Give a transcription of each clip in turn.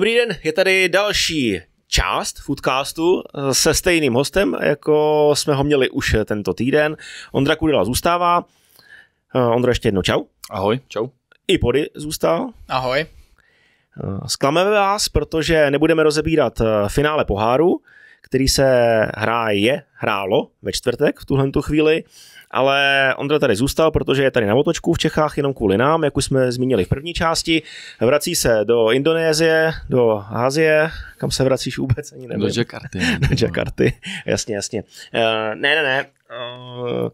Dobrý den, je tady další část Foodcastu eh, se stejným hostem, jako jsme ho měli už eh, tento týden. Ondra Kudela zůstává. Eh, Ondra, ještě jednou čau. Ahoj, čau. I Pody zůstal. Ahoj. Zklameme vás, protože nebudeme rozebírat finále poháru, který se hráje, hrálo ve čtvrtek v tuhle chvíli ale Ondra tady zůstal, protože je tady na otočku v Čechách jenom kvůli nám, jak už jsme zmínili v první části. Vrací se do Indonésie, do Asie, kam se vracíš vůbec, ani nevím. Do Jakarty. do Jakarty, jasně, jasně. Uh, ne, ne, ne. Uh,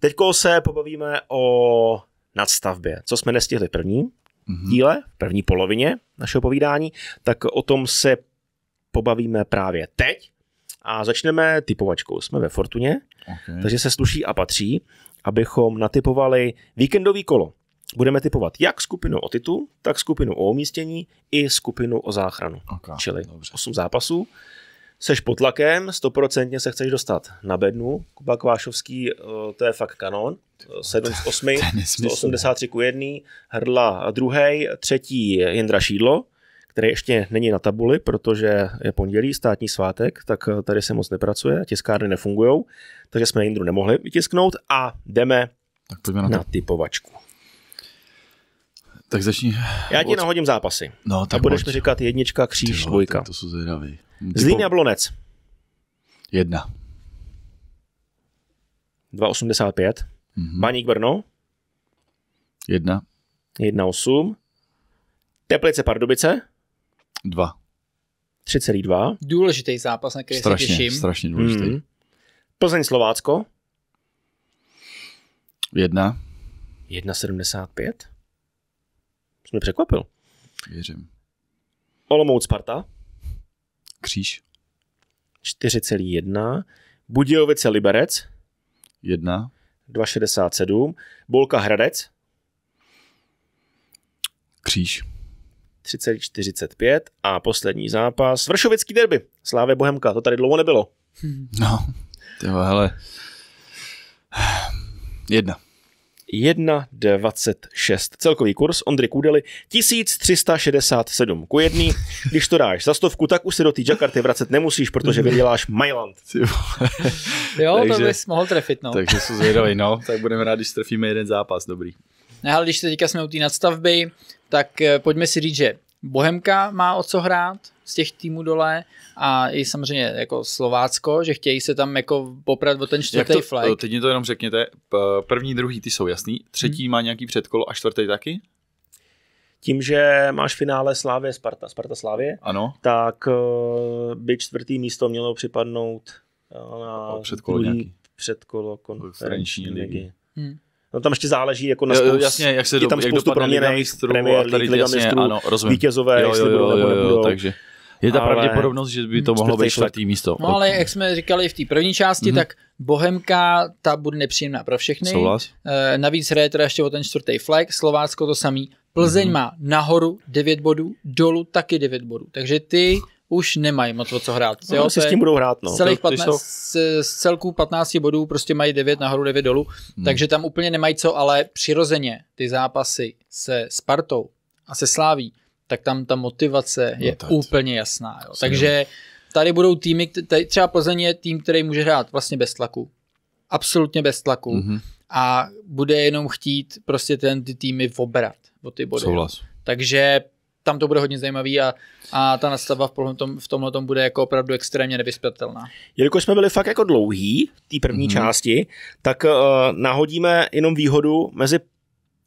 Teď se pobavíme o nadstavbě, co jsme nestihli první mm-hmm. díle, v první polovině našeho povídání, tak o tom se pobavíme právě teď, a začneme typovačkou. Jsme ve Fortuně, okay. takže se sluší a patří, abychom natypovali víkendový kolo. Budeme typovat jak skupinu o titul, tak skupinu o umístění i skupinu o záchranu. Okay, Čili dobře. 8 zápasů. Seš pod tlakem, stoprocentně se chceš dostat na bednu. Kuba Kvášovský, eh, to je fakt kanon. 7 z 8, 183 ku 1, hrdla druhý, třetí Jindra Šídlo, který ještě není na tabuli, protože je pondělí, státní svátek, tak eh, tady se moc nepracuje, tiskárny nefungují, takže jsme Indru nemohli vytisknout a jdeme tak pojďme na, to. na typovačku. Tak začni. Já ti od... nahodím zápasy. No, tak a budeš mi říkat jednička, kříž, dvojka. To jsou zvědavý. Typo... Zlín Jablonec. Jedna. 2,85. Mm-hmm. Baník Brno. Jedna. 1,8. Teplice Pardubice. Dva. 3,2. Důležitý zápas, na který strašně, se těším. Strašně důležitý. Hmm. Plzeň Slovácko. 1. 1,75. Jsme překvapil. Věřím. Olomouc Sparta. Kříž. 4,1. Budějovice Liberec. 1. 2,67. Bolka Hradec. Kříž. 3,45 a poslední zápas Vršovický derby. sláve Bohemka, to tady dlouho nebylo. Hmm. No, tyvo, hele. Jedna. 1,26. Celkový kurz Ondry Kudely 1367 ku jedný. Když to dáš za stovku, tak už se do té Jakarty vracet nemusíš, protože vyděláš Mailand. jo, takže, to bys mohl trefit, no. Takže jsou zvědavý, no. Tak budeme rádi, když trefíme jeden zápas, dobrý. Ne, ale když teďka jsme u té nadstavby, tak eh, pojďme si říct, že Bohemka má o co hrát z těch týmů dole a i samozřejmě jako Slovácko, že chtějí se tam jako poprat o ten čtvrtý flag. Eh, teď mi to jenom řekněte, první, druhý ty jsou jasný, třetí hmm. má nějaký předkolo a čtvrtý taky? Tím, že máš v finále Slávě Sparta, Sparta Slávě, ano. tak eh, by čtvrtý místo mělo připadnout na předkolo, druhý, předkolo konferenční ligy. ligy. Hmm. No tam ještě záleží jako na spoustu, jo, jasně, jak se do, je tam spoustu proměny, Premier tady, Liga jasně, mistrů, ano, rozumím. vítězové, jo, jestli jo, budou nebo nebudou. takže je ta ale... pravděpodobnost, že by to mohlo být čtvrtý místo. No ale jak jsme říkali v té první části, mm-hmm. tak Bohemka, ta bude nepříjemná pro všechny. Souhlas. Eh, navíc hraje teda ještě o ten čtvrtý flag, Slovácko to samý. Plzeň mm-hmm. má nahoru 9 bodů, dolů taky 9 bodů. Takže ty už nemají moc o co hrát. No, jo, si s tím budou hrát. No. Z, celých 15, to... z z celků 15 bodů prostě mají 9 nahoru, 9 dolů, hmm. takže tam úplně nemají co, ale přirozeně ty zápasy se Spartou a se Sláví, tak tam ta motivace no, je tak. úplně jasná. Jo. Takže no. tady budou týmy, tady třeba Plzeň je tým, který může hrát vlastně bez tlaku. Absolutně bez tlaku. Mm-hmm. A bude jenom chtít prostě ten ty týmy obrat o ty body. Souhlas. Takže tam to bude hodně zajímavý a, a ta nastava v, tom, v tomhle tom bude jako opravdu extrémně nevyspětelná. Jelikož jsme byli fakt jako dlouhý v té první mm-hmm. části, tak uh, nahodíme jenom výhodu mezi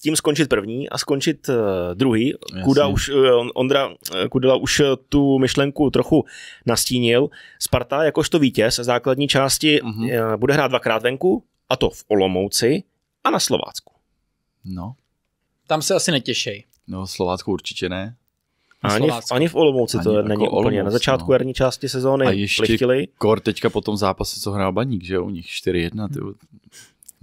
tím skončit první a skončit uh, druhý. Jasně. Kuda už, uh, Ondra uh, Kudela už tu myšlenku trochu nastínil. Sparta jakožto vítěz základní části mm-hmm. uh, bude hrát dvakrát venku, a to v Olomouci a na Slovácku. No. Tam se asi netěšej. No, Slovácku určitě ne. A ani, v, ani v Olomouci ani to ani není jako úplně. Olomouc, na začátku no. jarní části sezóny a ještě plichtili. kor teďka po tom zápase, co hrál Baník, že u nich 4-1. Ty.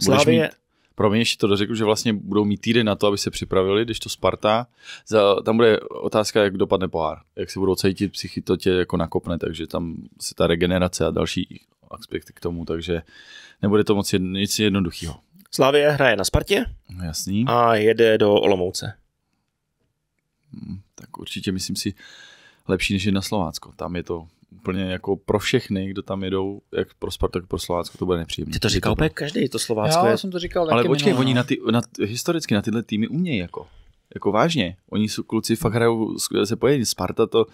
Slávě... pro mě ještě to dořeknu, že vlastně budou mít týden na to, aby se připravili, když to Sparta. Za, tam bude otázka, jak dopadne pohár, jak se budou cítit, psychy to tě jako nakopne, takže tam se ta regenerace a další aspekty k tomu, takže nebude to moc jed, nic jednoduchého. Slavie hraje na Spartě no Jasný. a jede do Olomouce. Hm tak určitě myslím si lepší než jít na Slovácko. Tam je to úplně jako pro všechny, kdo tam jedou, jak pro Spartak, pro Slovácko, to bude nepříjemné. Ty to říkal úplně každý, to Slovácko. Já je... jsem to říkal Ale počkej, minulé. oni na ty, na, historicky na tyhle týmy umějí jako. Jako vážně. Oni jsou kluci fakt hrajou, se pojedí. Sparta to,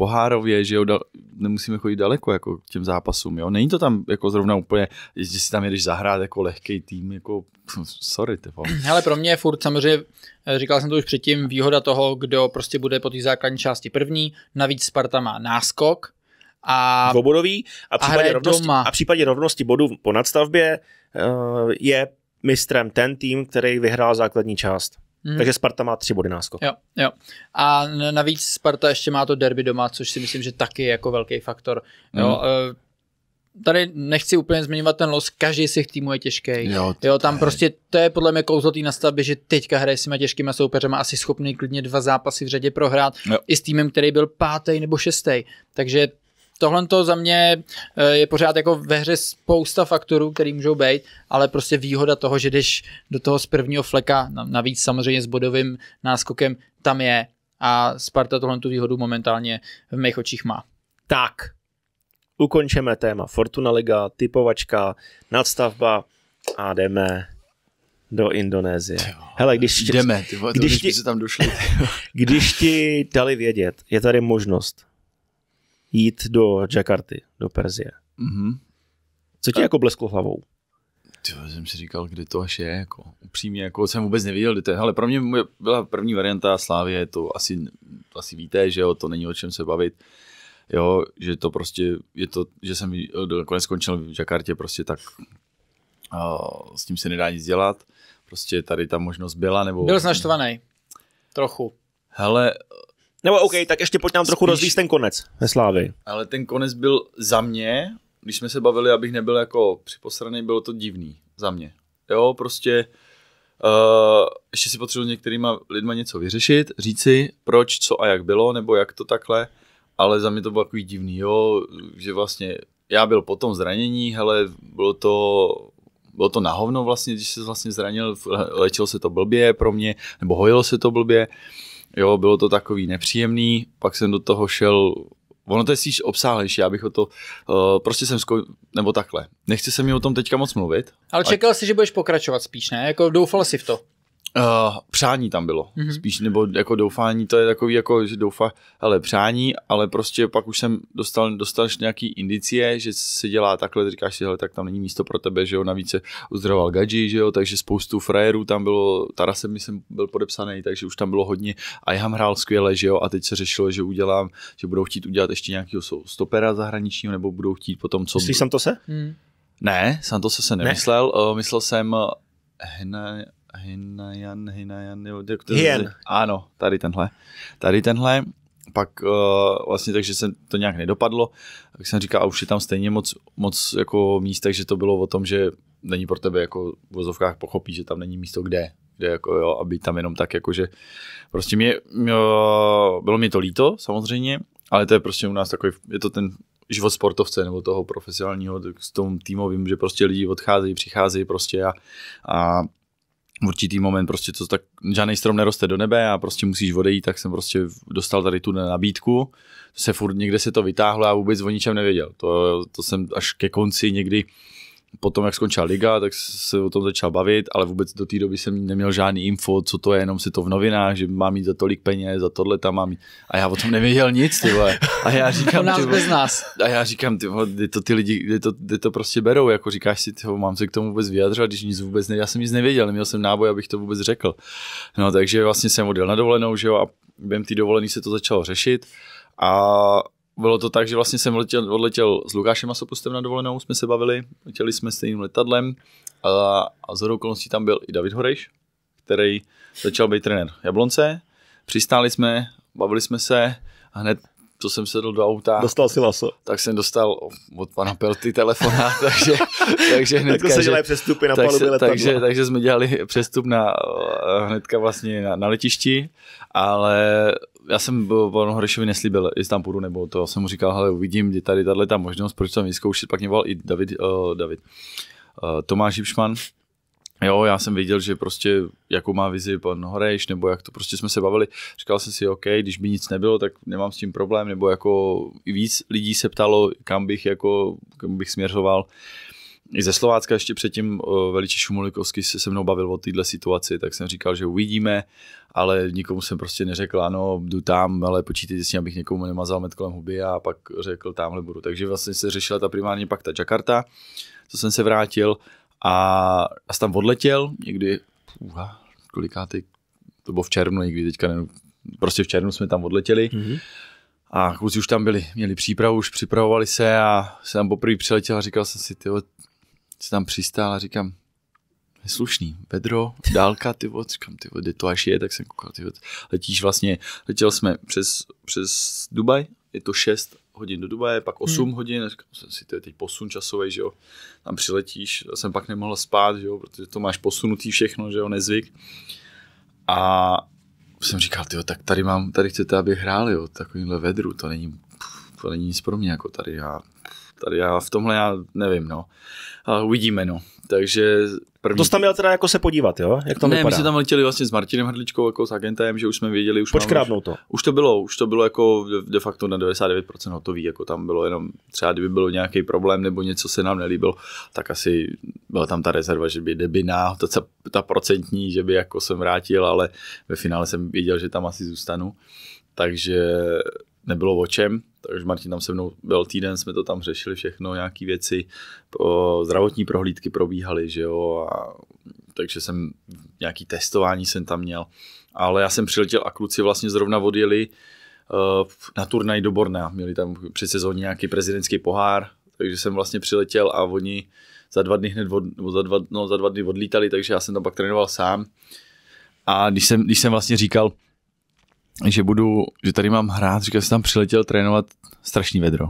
pohárově, že jo, dal, nemusíme chodit daleko jako k těm zápasům, jo. Není to tam jako zrovna úplně, že si tam jedeš zahrát jako lehký tým, jako sorry, typo. Ale pro mě je furt samozřejmě, eh, říkal jsem to už předtím, výhoda toho, kdo prostě bude po té základní části první, navíc Sparta má náskok, a a v případě, a rovnosti, a případě rovnosti bodů po nadstavbě eh, je mistrem ten tým, který vyhrál základní část. Mm. Takže Sparta má tři body náskok. Jo, jo. A navíc Sparta ještě má to derby doma, což si myslím, že taky je jako velký faktor. Mm. Jo, mhm. eh, tady nechci úplně zmiňovat ten los, každý z těch týmů je těžký. Jo, jo tam prostě to je podle mě kouzlo na stavbě, že teďka hraje s těma těžkými soupeřema, asi schopný klidně dva zápasy v řadě prohrát jo. i s týmem, který byl pátý nebo šestý. Takže tohle to za mě eh, je pořád jako ve hře spousta faktorů, který můžou být, ale prostě výhoda toho, že jdeš do toho z prvního fleka, navíc samozřejmě s bodovým náskokem, tam je a Sparta tohle tu výhodu momentálně v mých očích má. Tak, ukončeme téma Fortuna Liga, typovačka, nadstavba a jdeme do Indonésie. Hele, když, jdeme, ty když, ti, tam došli. když ti dali vědět, je tady možnost jít do Jakarty, do Perzie. Mm-hmm. Co ti a... jako blesklo hlavou? Tyjo, jsem si říkal, kdy to až je, jako upřímně, jako jsem vůbec nevěděl, kdy to je, ale pro mě byla první varianta Slávě, to asi, to asi víte, že jo, to není o čem se bavit, jo, že to prostě, je to, že jsem nakonec skončil v Jakartě, prostě tak a s tím se nedá nic dělat, prostě tady ta možnost byla, nebo... Byl znaštvaný, trochu. Hele, nebo OK, tak ještě pojď nám trochu rozvíjet ten konec ve Slávy. Ale ten konec byl za mě, když jsme se bavili, abych nebyl jako připosraný, bylo to divný za mě. Jo, prostě uh, ještě si potřebuji s některýma lidma něco vyřešit, říci, proč, co a jak bylo, nebo jak to takhle, ale za mě to bylo takový divný, jo, že vlastně já byl po tom zranění, hele, bylo to bylo to na hovno vlastně, když se vlastně zranil, lečilo se to blbě pro mě, nebo hojilo se to blbě. Uh, Jo, bylo to takový nepříjemný, pak jsem do toho šel Ono to je spíš obsáhlejší, já bych o to, uh, prostě jsem, zko- nebo takhle, nechci se mi o tom teďka moc mluvit. Ale čekal a... jsi, že budeš pokračovat spíš, ne? Jako doufal jsi v to. Uh, přání tam bylo, mm-hmm. spíš nebo jako doufání, to je takový jako, že doufá, ale přání, ale prostě pak už jsem dostal, dostal nějaký indicie, že se dělá takhle, říkáš si, hele, tak tam není místo pro tebe, že jo, navíc se uzdravoval Gadži, že jo, takže spoustu frajerů tam bylo, Tarase mi jsem byl podepsaný, takže už tam bylo hodně a já hrál skvěle, že jo, a teď se řešilo, že udělám, že budou chtít udělat ještě nějakého stopera zahraničního, nebo budou chtít potom co. Myslíš Santose? Hmm. Ne, Santose se nemyslel, ne. uh, myslel jsem eh, ne, Hinajan, Hinajan, jo, jak to Hien. Ano, tady tenhle. Tady tenhle, pak uh, vlastně takže se to nějak nedopadlo, tak jsem říkal, a už je tam stejně moc, moc jako míst, takže to bylo o tom, že není pro tebe jako v vozovkách pochopí, že tam není místo kde, kde jako jo, aby tam jenom tak jako, že prostě mě, mě, bylo mi to líto samozřejmě, ale to je prostě u nás takový, je to ten život sportovce nebo toho profesionálního s tom týmovým, že prostě lidi odcházejí, přicházejí prostě a, a v určitý moment prostě to tak, žádný strom neroste do nebe a prostě musíš odejít, tak jsem prostě dostal tady tu nabídku, se furt někde se to vytáhlo a vůbec o ničem nevěděl. To, to jsem až ke konci někdy potom, jak skončila liga, tak se o tom začal bavit, ale vůbec do té doby jsem neměl žádný info, co to je, jenom si to v novinách, že mám mít za tolik peněz, za tohle tam mám mít. A já o tom nevěděl nic, ty vole. A já říkám, nás bez nás. A já říkám, ty vole, kde to ty lidi, kde to, kde to prostě berou, jako říkáš si, ty vole, mám se k tomu vůbec vyjadřovat, když nic vůbec ne, já jsem nic nevěděl, neměl jsem náboj, abych to vůbec řekl. No takže vlastně jsem odjel na dovolenou, že jo, a během té dovolené se to začalo řešit a bylo to tak, že vlastně jsem letěl, odletěl s Lukášem Sopustem na dovolenou, jsme se bavili, letěli jsme stejným letadlem a, a z okolností tam byl i David Horejš, který začal být trenér Jablonce. Přistáli jsme, bavili jsme se a hned co jsem sedl do auta. Dostal si laso. Tak jsem dostal od pana Pelty telefona, takže, takže hnedka, tak to se dělají přestupy na tak se, takže, takže jsme dělali přestup na, hnedka vlastně na, na letišti, ale já jsem panu Horešovi neslíbil, jestli tam půjdu nebo to. Já jsem mu říkal, ale uvidím, kdy tady tady, ta možnost, proč tam vyzkoušet. Pak mě volal i David, uh, David. Uh, Tomáš Ipšman, Jo, já jsem viděl, že prostě jakou má vizi pan Horeš, nebo jak to prostě jsme se bavili. Říkal jsem si, OK, když by nic nebylo, tak nemám s tím problém, nebo jako i víc lidí se ptalo, kam bych, jako, kam bych směřoval i ze Slovácka ještě předtím eh, velice Šumulikovský se se mnou bavil o této situaci, tak jsem říkal, že uvidíme, ale nikomu jsem prostě neřekl, ano, jdu tam, ale počítejte s tím, abych někomu nemazal med kolem huby a pak řekl, tamhle budu. Takže vlastně se řešila ta primárně pak ta Jakarta, co jsem se vrátil a, a jsem tam odletěl někdy, uha, kolikátý, to bylo v červnu někdy teďka, ne, prostě v červnu jsme tam odletěli. Mm-hmm. A kluci už tam byli, měli přípravu, už připravovali se a jsem tam poprvé přiletěl a říkal jsem si, tyjo, se tam přistál a říkám, je slušný, vedro, dálka, ty vod, říkám, ty vody, to až je, tak jsem koukal, ty vod, letíš vlastně, letěl jsme přes, přes Dubaj, je to 6 hodin do Dubaje, pak 8 hmm. hodin, říkám jsem si, to je teď posun časový, že jo, tam přiletíš, já jsem pak nemohl spát, že jo, protože to máš posunutý všechno, že jo, nezvyk. A jsem říkal, ty tak tady mám, tady chcete, abych hráli, jo, takovýmhle vedru, to není, to není nic pro mě, jako tady já tady já v tomhle já nevím, no. A uvidíme, no. Takže první... To jsi tam měl teda jako se podívat, jo? Jak to ne, vypadá? my jsme tam letěli vlastně s Martinem Hrdličkou jako s agentem, že už jsme věděli, už Počkrábnou už, to. Už to bylo, už to bylo jako de facto na 99% hotový, jako tam bylo jenom třeba kdyby bylo nějaký problém nebo něco se nám nelíbilo, tak asi byla tam ta rezerva, že by debina, ta, ta procentní, že by jako jsem vrátil, ale ve finále jsem věděl, že tam asi zůstanu. Takže nebylo o čem, takže Martin tam se mnou byl týden, jsme to tam řešili všechno, nějaké věci, o, zdravotní prohlídky probíhaly, že jo, a, takže jsem nějaký testování jsem tam měl, ale já jsem přiletěl a kluci vlastně zrovna odjeli uh, na turnaj do Borna, měli tam při sezóně nějaký prezidentský pohár, takže jsem vlastně přiletěl a oni za dva dny hned od, nebo za dva, no, za dva dny odlítali, takže já jsem tam pak trénoval sám. A když jsem, když jsem vlastně říkal, že budu, že tady mám hrát, říkal jsem tam přiletěl trénovat strašný vedro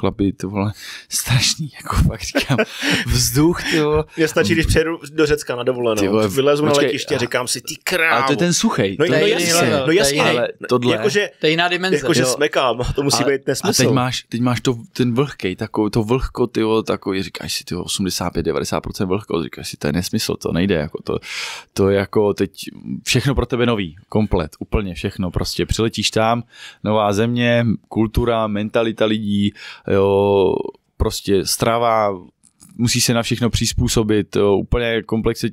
chlapi, to vole, strašný, jako fakt říkám, vzduch, ty vole. Mě stačí, když přejdu do Řecka na dovolenou, vole, vylezu počkej, na letiště, a, říkám si, ty krávo. Ale to je ten suchej. No, no jasně, no, no jasně, no, jasně ale tohle, jakože, to je jiná dimenze. Jakože smekám, to musí ale, být nesmysl. A teď máš, teď máš to, ten vlhkej, takový, to vlhko, ty vole, takový, říkáš si, ty 85-90% vlhko, říkáš si, to je nesmysl, to nejde, jako to, to je jako teď všechno pro tebe nový, komplet, úplně všechno, prostě přiletíš tam, nová země, kultura, mentalita lidí, jo, prostě strava, musí se na všechno přizpůsobit, jo, úplně komplexně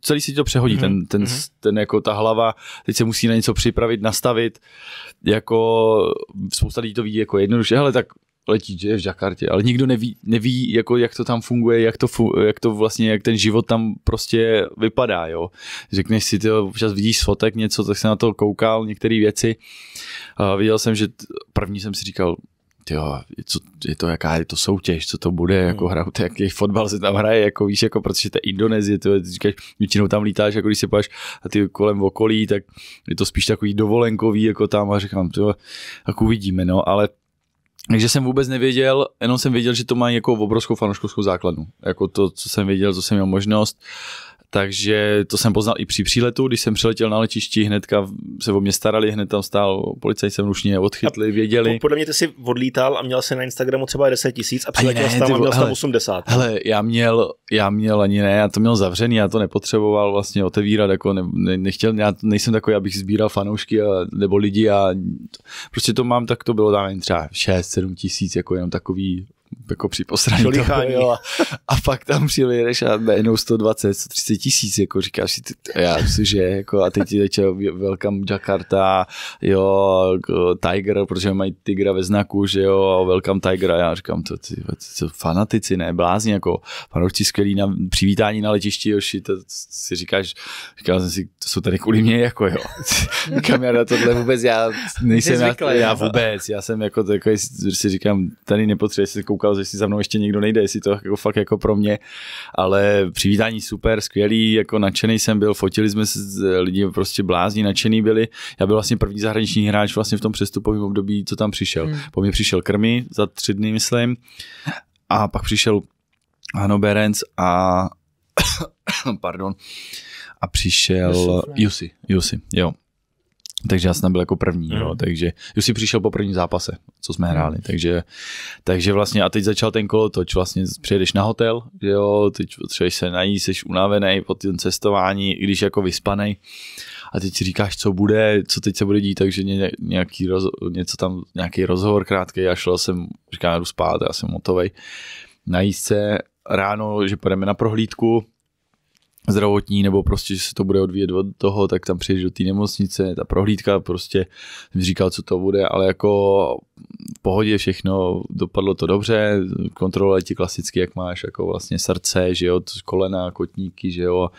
celý si to přehodí, mm-hmm. ten, ten, mm-hmm. ten jako ta hlava, teď se musí na něco připravit, nastavit, jako spousta lidí to vidí jako jednoduše, ale tak letí, že je v Jakartě, ale nikdo neví, neví jako jak to tam funguje, jak to, fu- jak to vlastně, jak ten život tam prostě vypadá, jo. Řekneš si, ty občas vidíš fotek něco, tak jsem na to koukal, některé věci. A viděl jsem, že t- první jsem si říkal, Jo, co, je to jaká je to soutěž, co to bude, jako hmm. hraju, jaký fotbal se tam hraje, jako víš, jako protože to je Indonésie, ty říkáš, většinou tam lítáš, jako když se páš a ty kolem okolí, tak je to spíš takový dovolenkový, jako tam a říkám, to jako uvidíme, no, ale takže jsem vůbec nevěděl, jenom jsem věděl, že to má jako obrovskou fanouškovskou základnu. Jako to, co jsem věděl, co jsem měl možnost. Uh, takže to jsem poznal i při příletu, když jsem přiletěl na letišti, hnedka se o mě starali, hned tam stál policajt, se rušně odchytli, věděli. Podle mě ty jsi odlítal a měl jsi na Instagramu třeba 10 tisíc a přiletěl jsi tam a měl jsi tam 80. Hele, já měl, já měl ani ne, já to měl zavřený, já to nepotřeboval vlastně otevírat, jako ne, ne, nechtěl, já nejsem takový, abych sbíral fanoušky a, nebo lidi a prostě to mám, tak to bylo tam třeba 6-7 tisíc, jako jenom takový jako při posraní A pak tam přijedeš a jenom 120, 130 tisíc, jako říkáš si, já myslím, že jako a teď je velkám Jakarta, jo, jako Tiger, protože mají Tigra ve znaku, že jo, velkám Tiger a já říkám, to ty, to fanatici, ne, blázni, jako fanoušci skvělí na přivítání na letišti, Joši, to si říkáš, říkal jsem si, to jsou tady kvůli mě, jako jo. říkám, já na tohle vůbec, já nejsem, já, já vůbec, já jsem jako takový, si říkám, tady nepotřebuje se koukat koukal, jestli za mnou ještě někdo nejde, jestli to jako fakt jako pro mě, ale přivítání super, skvělý, jako nadšený jsem byl, fotili jsme se, eh, lidi prostě blázní, nadšený byli. Já byl vlastně první zahraniční hráč vlastně v tom přestupovém období, co tam přišel. Hmm. Po mně přišel Krmi za tři dny, myslím, a pak přišel Hano Berens a pardon, a přišel Jussi, Jussi, jo takže já jsem byl jako první, mm. jo, takže už si přišel po prvním zápase, co jsme mm. hráli, takže, takže vlastně a teď začal ten kolo, toč, vlastně přijedeš na hotel, jo, teď potřebuješ se najít, jsi unavený po tom cestování, i když jako vyspanej, a teď si říkáš, co bude, co teď se bude dít, takže ně, nějaký roz, něco tam, nějaký rozhovor krátký, Já šel jsem, říkám, jdu spát, já jsem motovej, najít se ráno, že půjdeme na prohlídku, zdravotní, nebo prostě, že se to bude odvíjet od toho, tak tam přijdeš do té nemocnice, ta prohlídka, prostě jsem říkal, co to bude, ale jako v pohodě všechno, dopadlo to dobře, Kontrola ti klasicky, jak máš jako vlastně srdce, že jo, kolena, kotníky, že jo,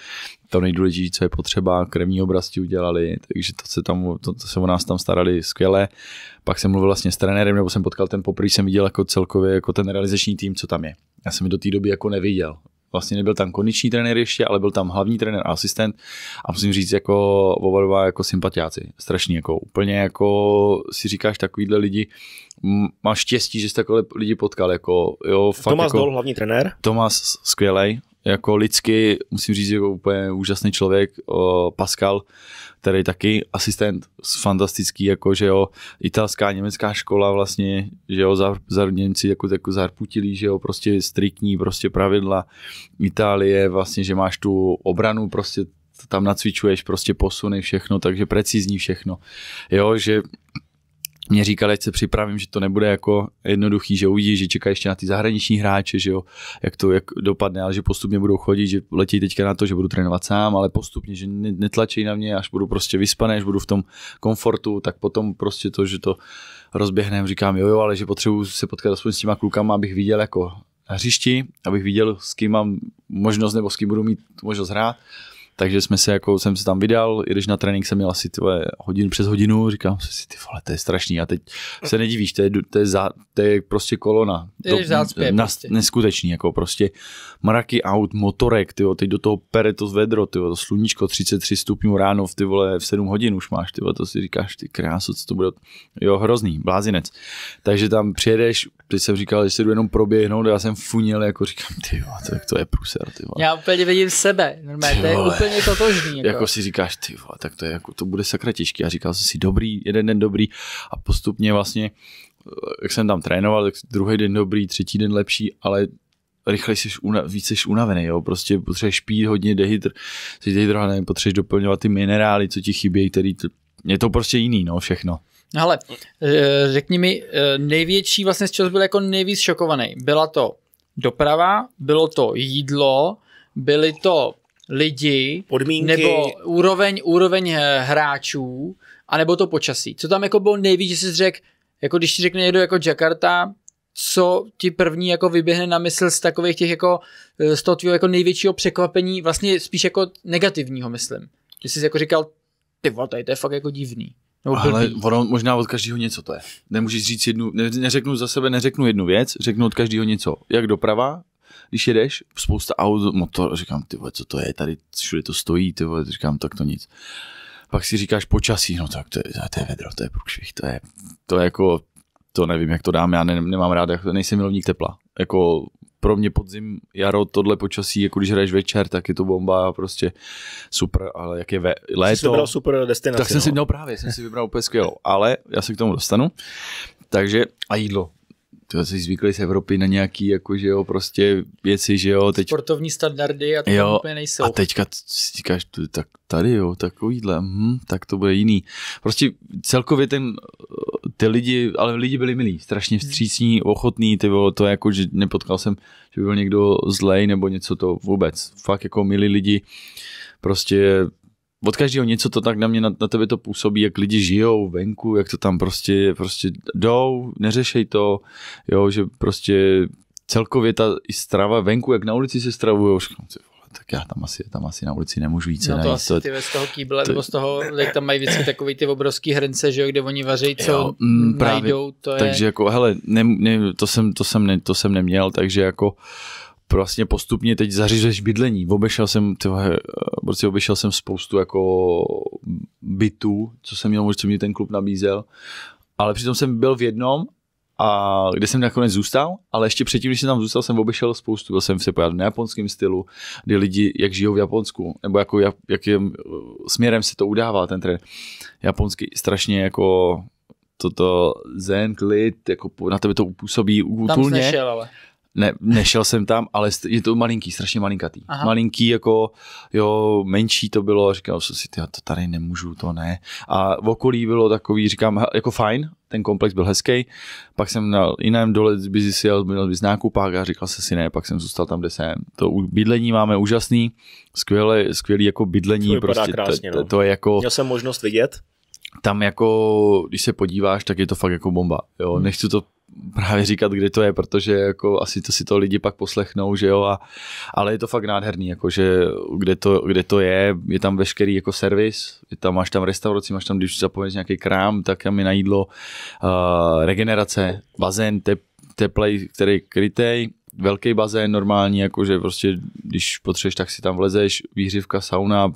to nejdůležitější, co je potřeba, krevní obraz ti udělali, takže to se, tam, to, to se o nás tam starali skvěle. Pak jsem mluvil vlastně s trenérem, nebo jsem potkal ten poprvé, jsem viděl jako celkově jako ten realizační tým, co tam je. Já jsem do té doby jako neviděl vlastně nebyl tam koniční trenér ještě, ale byl tam hlavní trenér a asistent a musím říct, jako oba dva jako sympatiáci, strašný, jako úplně jako si říkáš takovýhle lidi, máš štěstí, že jsi takové lidi potkal, jako jo, fakt, Tomáš jako, Dol, hlavní trenér. Tomáš skvělej, jako lidsky, musím říct, jako úplně úžasný člověk, o, Pascal, který taky asistent fantastický, jako že jo, italská, německá škola vlastně, že jo, za, jako, jako zarputilí, že jo, prostě striktní prostě pravidla Itálie, vlastně, že máš tu obranu prostě tam nacvičuješ prostě posuny, všechno, takže precizní všechno. Jo, že mě říkali, ať se připravím, že to nebude jako jednoduchý, že uvidí, že čekají ještě na ty zahraniční hráče, že jo, jak to jak dopadne, ale že postupně budou chodit, že letí teďka na to, že budu trénovat sám, ale postupně, že netlačí na mě, až budu prostě vyspaný, až budu v tom komfortu, tak potom prostě to, že to rozběhnem, říkám jo, jo, ale že potřebuji se potkat aspoň s těma klukama, abych viděl jako na hřišti, abych viděl, s kým mám možnost nebo s kým budu mít možnost hrát takže jsme se jako, jsem se tam vydal, i když na trénink jsem měl asi tvoje hodinu přes hodinu, říkám si, ty vole, to je strašný a teď se nedivíš, to je, to je, za, to je prostě kolona. Do, je na, prostě. Neskutečný, jako prostě mraky aut, motorek, ty teď do toho pere to vedro, tyjo, to sluníčko 33 stupňů ráno v ty vole, v 7 hodin už máš, tyjo, to si říkáš, ty krásu, co to bude, jo, hrozný, blázinec. Takže tam přijedeš, teď jsem říkal, že si jdu jenom proběhnout, já jsem funil, jako říkám, ty jo, to, to je pruser, ty Já úplně vidím sebe, normálně, to je úplně totožný. Jako. jako si říkáš, ty jo, tak to je jako, to bude sakra těžký. Já říkal jsem si, dobrý, jeden den dobrý a postupně vlastně, eh, jak jsem tam trénoval, tak druhý den dobrý, třetí den lepší, ale rychle jsi una, více jsi unavený, jo? prostě potřebuješ pít hodně dehydr, jsi dehydrovaný, potřebuješ doplňovat ty minerály, co ti chybějí, který t... je to prostě jiný, no, všechno. Ale no eh, řekni mi, eh, největší vlastně z čeho byl jako nejvíc šokovaný. Byla to doprava, bylo to jídlo, byly to lidi, podmínky, nebo úroveň, úroveň eh, hráčů, anebo to počasí. Co tam jako bylo nejvíc, že jsi řekl, jako když ti řekne někdo jako Jakarta, co ti první jako vyběhne na mysl z takových těch jako, z toho tvého jako největšího překvapení, vlastně spíš jako negativního myslím. Když jsi jako říkal, ty vole, tady to je fakt jako divný. Ale ono možná od každého něco to je. Nemůžeš říct jednu, ne, neřeknu za sebe, neřeknu jednu věc, řeknu od každého něco. Jak doprava, když jedeš, spousta aut, motor, říkám, ty vole, co to je, tady všude to stojí, ty vole, říkám, tak to nic. Pak si říkáš počasí, no tak to je, to je vedro, to je průšvih, to je, to je jako, to nevím, jak to dám, já ne, nemám rád, nejsem milovník tepla. Jako pro mě podzim, jaro, tohle počasí, jako když hraješ večer, tak je to bomba, prostě super, ale jak je ve, léto. Jsi vybral super destinaci. Tak jsem si, no, no právě, jsem si vybral úplně skvělou, ale já se k tomu dostanu. Takže a jídlo. To jsi zvyklý z Evropy na nějaký, jako, že jo, prostě věci, že jo. Teď... Sportovní standardy a to úplně nejsou. A teďka si říkáš, tak tady jo, takovýhle, hm, tak to bude jiný. Prostě celkově ten ty lidi, ale lidi byli milí, strašně hmm. vstřícní, ochotní, ty bylo to jako, že nepotkal jsem, že by byl někdo zlej nebo něco to vůbec. Fakt jako milí lidi, prostě od každého něco to tak na mě, na, na tebe to působí, jak lidi žijou venku, jak to tam prostě, prostě jdou, neřešej to, jo, že prostě celkově ta strava venku, jak na ulici se stravují, říkám, tak já tam asi, tam asi na ulici nemůžu jít. No to asi ty ve z toho kýble, to, nebo z toho, jak tam mají vždycky takový ty obrovský hrnce, že jo, kde oni vaří, co jo, mm, m, právě, najdou, to je... Takže jako, hele, ne, ne, to, jsem, to, jsem ne, to jsem neměl, takže jako vlastně postupně teď zařízeš bydlení. Obešel jsem, tyhle, prostě obešel jsem spoustu jako bytů, co jsem měl, co mě ten klub nabízel ale přitom jsem byl v jednom a kde jsem nakonec zůstal, ale ještě předtím, když jsem tam zůstal, jsem obešel spoustu. Byl jsem v na japonském stylu, kde lidi, jak žijou v Japonsku, nebo jako jak, jakým eh, směrem se to udává ten trend. Japonský strašně jako toto zen, klid, jako na tebe to působí útulně. Tam jsi nešel, ale ne, nešel jsem tam, ale je to malinký, strašně malinkatý. Aha. Malinký, jako jo, menší to bylo, říkal jsem si, to tady nemůžu, to ne. A v okolí bylo takový, říkám, jako fajn, ten komplex byl hezký. Pak jsem na jiném dole by si jel, byl bys nákupák a říkal jsem si ne, pak jsem zůstal tam, kde jsem. To bydlení máme úžasný, skvělé, skvělý jako bydlení. To prostě, krásně, to, to, no. to je jako... Měl jsem možnost vidět tam jako, když se podíváš, tak je to fakt jako bomba. Jo, hmm. nechci to právě říkat, kde to je, protože jako asi to si to lidi pak poslechnou, že jo, a, ale je to fakt nádherný, jako že kde to, kde to je, je tam veškerý jako servis, je tam, máš tam restauraci, máš tam, když zapomeneš nějaký krám, tak tam je na jídlo, uh, regenerace, bazén, tep, teplej, který je krytej, velký bazén normální, jakože prostě, když potřebuješ, tak si tam vlezeš, výřivka, sauna,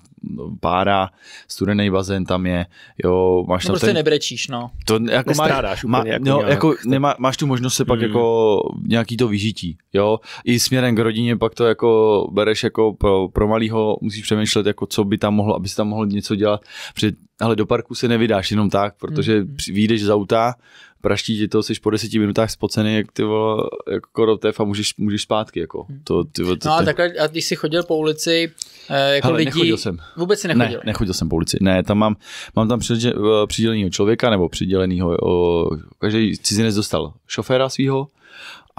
pára, studený bazén tam je, jo, máš no tam prostě ten... nebrečíš, no. To jako máš, má, jako no, nějak. jako nemá, máš tu možnost se pak hmm. jako nějaký to vyžití, jo, i směrem k rodině pak to jako bereš jako pro, pro malýho, musíš přemýšlet jako co by tam mohlo, aby tam mohl něco dělat, protože ale do parku se nevydáš jenom tak, protože hmm. vyjdeš z auta, praští ti to, jsi po deseti minutách spocený, jak ty vole, jako korotev a můžeš, můžeš zpátky, jako. Hmm. To, ty, vole, ty, no a takhle, a když jsi chodil po ulici, eh, jako Hele, lidi... nechodil jsem. Vůbec si nechodil? Ne, nechodil jsem po ulici, ne, tam mám, mám tam eh, přidělenýho člověka, nebo přidělenýho, každý cizinec dostal šoféra svého,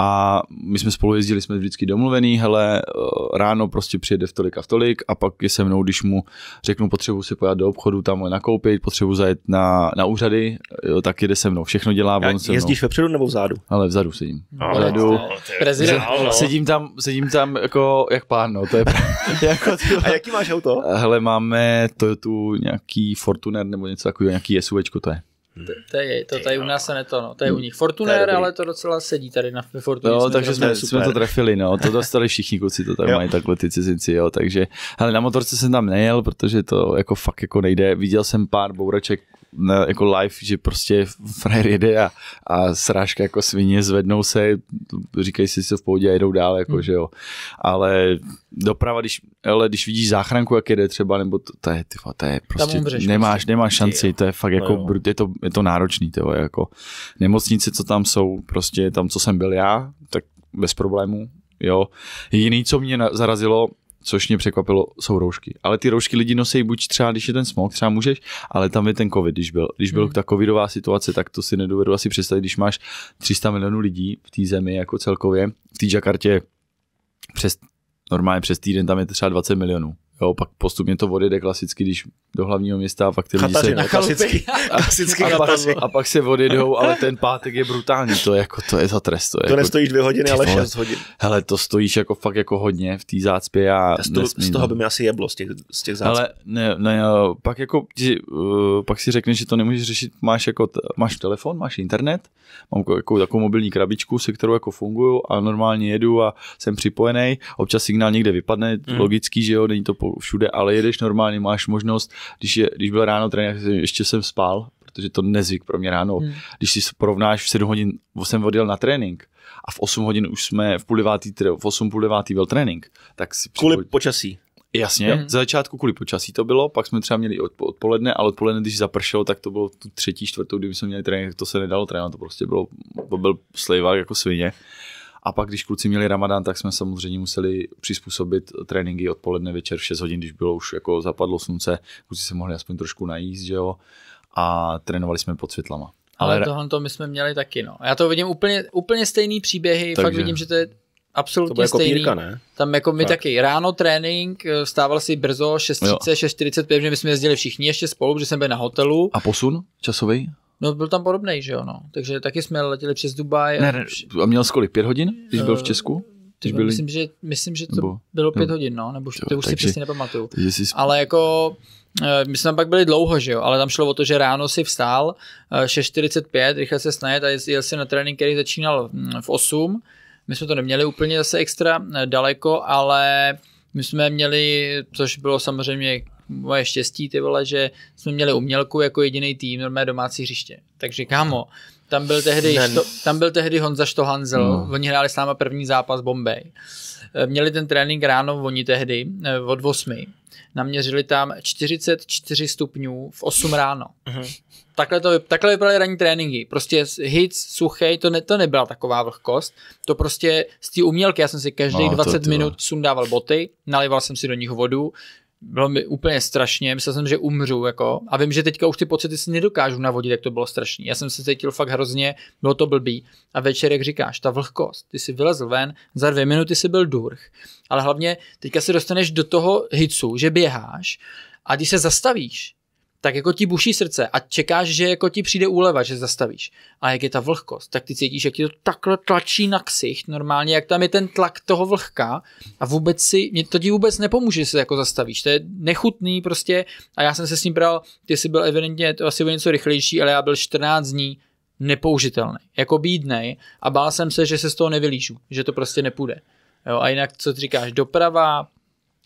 a my jsme spolu jezdili, jsme vždycky domluvený, hele, eh, ráno prostě přijede v tolik a v tolik a pak je se mnou, když mu řeknu, potřebuji si pojat do obchodu, tam nakoupit, potřebuji zajet na, na úřady, jo, tak jede se mnou, všechno dělá on se Jezdíš vepředu nebo vzadu? Ale vzadu sedím. No, vzadu. No, Prezident. No. Sedím tam, sedím tam jako jak pán, no, to je jako to... A jaký máš auto? Hele, máme to tu nějaký Fortuner nebo něco takového, nějaký SUVčko to je. Hmm. To, je, to tady u nás se neto, no. to je u hmm. nich Fortuner, ale to docela sedí tady na Fortuner. No, takže jsme, jsme to trefili, no, to dostali všichni kluci, to jo. mají takhle ty cizinci, jo, takže, ale na motorce jsem tam nejel, protože to jako fakt jako nejde, viděl jsem pár bouraček na, jako live, že prostě frajer jede a, a srážka jako svině, zvednou se, říkají si, že se v pohodě a jedou dál, jako, hmm. že jo. Ale doprava, když, ale když vidíš záchranku, jak jede třeba, nebo to, to je, tyfa, to je prostě, umřeš, nemáš, prostě. nemáš šanci, je, to je fakt no jako, no je to, je to náročný, tyho, jako nemocnice, co tam jsou, prostě tam, co jsem byl já, tak bez problémů, jo. Jiný, co mě zarazilo, což mě překvapilo, jsou roušky. Ale ty roušky lidi nosí buď třeba, když je ten smog, třeba můžeš, ale tam je ten covid, když byl. Když byl hmm. ta covidová situace, tak to si nedovedu asi představit, když máš 300 milionů lidí v té zemi jako celkově, v té Jakartě přes normálně přes týden tam je třeba 20 milionů. Jo, pak postupně to odjede klasicky, když do hlavního města a pak ty lidi se... Na klasicky a, a, pak, a, pak, se odjedou, ale ten pátek je brutální, to je jako, to je za trest. To, je to jako, nestojíš dvě hodiny, ale vole, šest hodin. Hele, to stojíš jako fakt jako hodně v té zácpě a z, to, z toho no. by mi asi jeblo z těch, z těch zácp. Ale ne, ne, pak jako, že, uh, pak si řekneš, že to nemůžeš řešit, máš jako, t- máš telefon, máš internet, mám jako, takovou mobilní krabičku, se kterou jako funguju a normálně jedu a jsem připojený, občas signál někde vypadne, hmm. logický, že jo, není to po, všude, ale jedeš normálně, máš možnost, když, je, když byl ráno trénink, ještě jsem spal, protože to nezvyk pro mě ráno. Hmm. Když si porovnáš v 7 hodin, jsem odjel na trénink a v 8 hodin už jsme v půl devátý, v 8 půl devátý byl trénink. Tak si Kvůli počasí. Jasně, mm. za začátku kvůli počasí to bylo, pak jsme třeba měli odpoledne, ale odpoledne, když zapršelo, tak to bylo tu třetí, čtvrtou, kdy jsme měli trénink, to se nedalo trénovat, to prostě bylo, to byl slejvák jako svině. A pak, když kluci měli ramadán, tak jsme samozřejmě museli přizpůsobit tréninky odpoledne večer v 6 hodin, když bylo už jako zapadlo slunce, kluci se mohli aspoň trošku najíst, že jo. A trénovali jsme pod světlama. Ale, ale tohle to my jsme měli taky, no. Já to vidím úplně, úplně stejný příběhy, Takže... fakt vidím, že to je absolutně to jako stejný. Kopírka, ne? Tam jako my tak. taky ráno trénink, eh, stával si brzo 6.30, 6.45, že my jsme jezdili všichni ještě spolu, že jsem byl na hotelu. A posun časový? No byl tam podobný, že jo, no. Takže taky jsme letěli přes Dubaj. Ne, ne, a měl jsi kolik, pět hodin, když byl v eh, Česku? Když no, byli... myslím, že, myslím, že to nebo, bylo pět no, hodin, no, nebo to, to už takže, si přesně nepamatuju. Jsi... Ale jako, eh, my jsme tam pak byli dlouho, že jo, ale tam šlo o to, že ráno si vstál, 6.45, eh, rychle se snajet a jel si na trénink, který začínal mm, v 8. My jsme to neměli úplně zase extra daleko, ale my jsme měli, což bylo samozřejmě moje štěstí, ty vole, že jsme měli umělku jako jediný tým, mé domácí hřiště. Takže kámo, tam byl tehdy, Sto, tam byl tehdy Honza Štohanzel, no. oni hráli s náma první zápas Bombay. Eh, měli ten trénink ráno oni tehdy eh, od 8. Naměřili tam 44 stupňů v 8 ráno. Uh-huh. Takhle, to, takhle vypadaly ranní tréninky. Prostě hit, suchý, to, ne, to nebyla taková vlhkost. To prostě z té umělky, já jsem si každých no, 20 to, minut sundával boty, nalival jsem si do nich vodu, bylo mi úplně strašně, myslel jsem, že umřu, jako, a vím, že teďka už ty pocity si nedokážu navodit, jak to bylo strašné. Já jsem se cítil fakt hrozně, bylo to blbý. A večer, jak říkáš, ta vlhkost, ty si vylezl ven, za dvě minuty si byl durh, Ale hlavně teďka se dostaneš do toho hicu, že běháš a když se zastavíš, tak jako ti buší srdce a čekáš, že jako ti přijde úleva, že zastavíš. A jak je ta vlhkost, tak ty cítíš, jak ti to takhle tlačí na ksicht, normálně, jak tam je ten tlak toho vlhka a vůbec si, to ti vůbec nepomůže, že se jako zastavíš. To je nechutný prostě a já jsem se s ním bral, ty jsi byl evidentně, to asi bylo něco rychlejší, ale já byl 14 dní nepoužitelný, jako bídnej a bál jsem se, že se z toho nevylížu, že to prostě nepůjde. Jo, a jinak, co ty říkáš, doprava,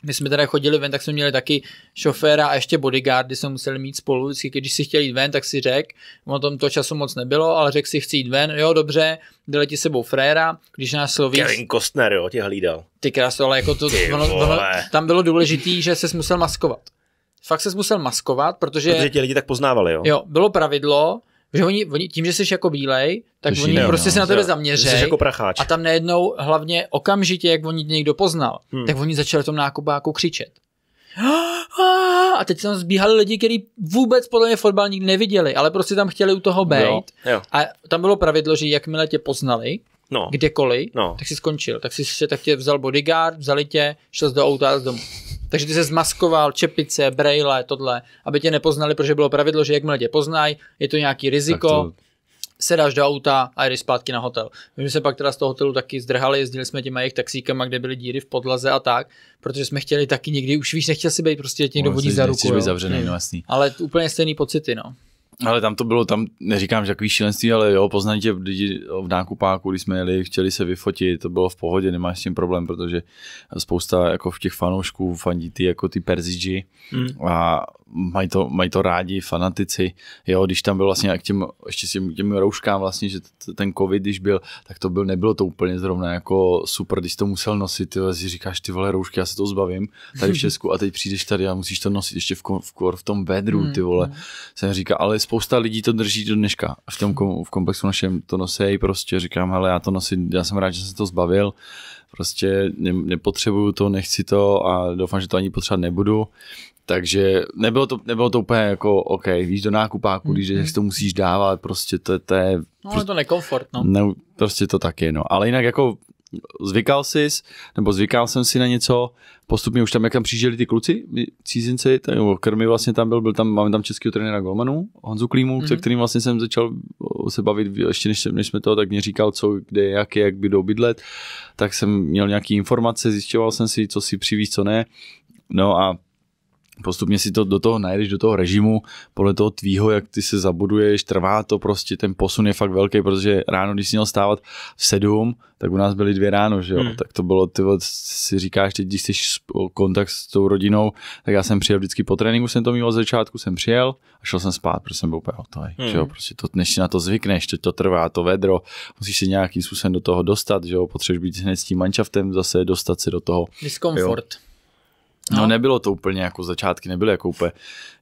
my jsme teda chodili ven, tak jsme měli taky šoféra a ještě bodyguardy jsme museli mít spolu. Vždycky, když si chtěl jít ven, tak si řekl, o tom to času moc nebylo, ale řekl si, chci jít ven, jo, dobře, dali ti sebou fréra, když nás slovíš. Kevin Kostner, jo, tě hlídal. Ty krásno, ale jako to, ono, ono, tam bylo důležitý, že se musel maskovat. Fakt se musel maskovat, protože... Protože ti lidi tak poznávali, jo? Jo, bylo pravidlo, že oni, oni tím, že jsi jako bílej, tak Ježi, oni prostě no, se na tebe zaměří. Jsi jako pracháč. A tam najednou hlavně okamžitě, jak oni někdo poznal, hmm. tak oni začali tom nákupáku jako křičet. A teď tam zbíhali lidi, kteří vůbec podle mě fotbal neviděli, ale prostě tam chtěli u toho být. Jo, jo. A tam bylo pravidlo, že jakmile tě poznali, no. kdekoliv, no. tak si skončil. Tak si se tak tě vzal bodyguard, vzali tě, šel do auta a z domu. Takže ty se zmaskoval, čepice, brejle, tohle, aby tě nepoznali, protože bylo pravidlo, že jakmile tě poznají, je to nějaký riziko, to... sedáš do auta a jdeš zpátky na hotel. My jsme se pak teda z toho hotelu taky zdrhali, jezdili jsme těma jejich taxíkama, kde byly díry v podlaze a tak, protože jsme chtěli taky někdy, už víš, nechtěl si být prostě, že někdo vodí za ruku. Být zavřený, no, jasný. Ale úplně stejný pocity, no. Ale tam to bylo, tam neříkám, že takový šílenství, ale jo, poznali tě lidi v nákupáku, když jsme jeli, chtěli se vyfotit, to bylo v pohodě, nemáš s tím problém, protože spousta jako v těch fanoušků fandí ty jako ty Perziči mm. a mají to, mají to rádi, fanatici, jo, když tam byl vlastně jak těm, ještě s těm, těm rouškám vlastně, že ten covid, když byl, tak to byl, nebylo to úplně zrovna jako super, když to musel nosit, ty si říkáš, ty vole roušky, já se to zbavím tady v Česku a teď přijdeš tady a musíš to nosit ještě v, v, v tom vedru, ty hmm, vole, hmm. jsem říká, ale spousta lidí to drží do dneška, v tom kom, v komplexu našem to nosí, prostě říkám, hele, já to nosím, já jsem rád, že jsem to zbavil, prostě nepotřebuju to, nechci to a doufám, že to ani potřeba nebudu. Takže nebylo to, nebylo to úplně jako, OK, víš, do nákupáku, když mm-hmm. to musíš dávat, prostě to, to je... No, prostě, to nekomfort, no. Ne, prostě to tak je, no. Ale jinak jako zvykal jsi, nebo zvykal jsem si na něco, postupně už tam, jak tam přijížděli ty kluci, cizinci, ten nebo Krmy vlastně tam byl, byl tam, máme tam českého trenéra Golmanu, Honzu Klímu, mm-hmm. se mhm. kterým vlastně jsem začal se bavit, ještě než, než jsme to, tak mě říkal, co, kde, jak je, jak bydou, bydlet, tak jsem měl nějaké informace, zjišťoval jsem si, co si přivíz, co ne, no a postupně si to do toho najdeš, do toho režimu, podle toho tvýho, jak ty se zabuduješ, trvá to prostě, ten posun je fakt velký, protože ráno, když jsi měl stávat v sedm, tak u nás byly dvě ráno, že jo, hmm. tak to bylo, ty si říkáš, teď když jsi kontakt s tou rodinou, tak já jsem přijel vždycky po tréninku, jsem to měl od začátku, jsem přijel a šel jsem spát, protože jsem byl úplně hotový, hmm. že jo, hmm. prostě to, než si na to zvykneš, to, to trvá, to vedro, musíš se nějakým způsobem do toho dostat, že jo, potřebuješ být hned s tím mančaftem, zase dostat se do toho. Diskomfort. Jo? No. no nebylo to úplně jako začátky, nebylo jako úplně,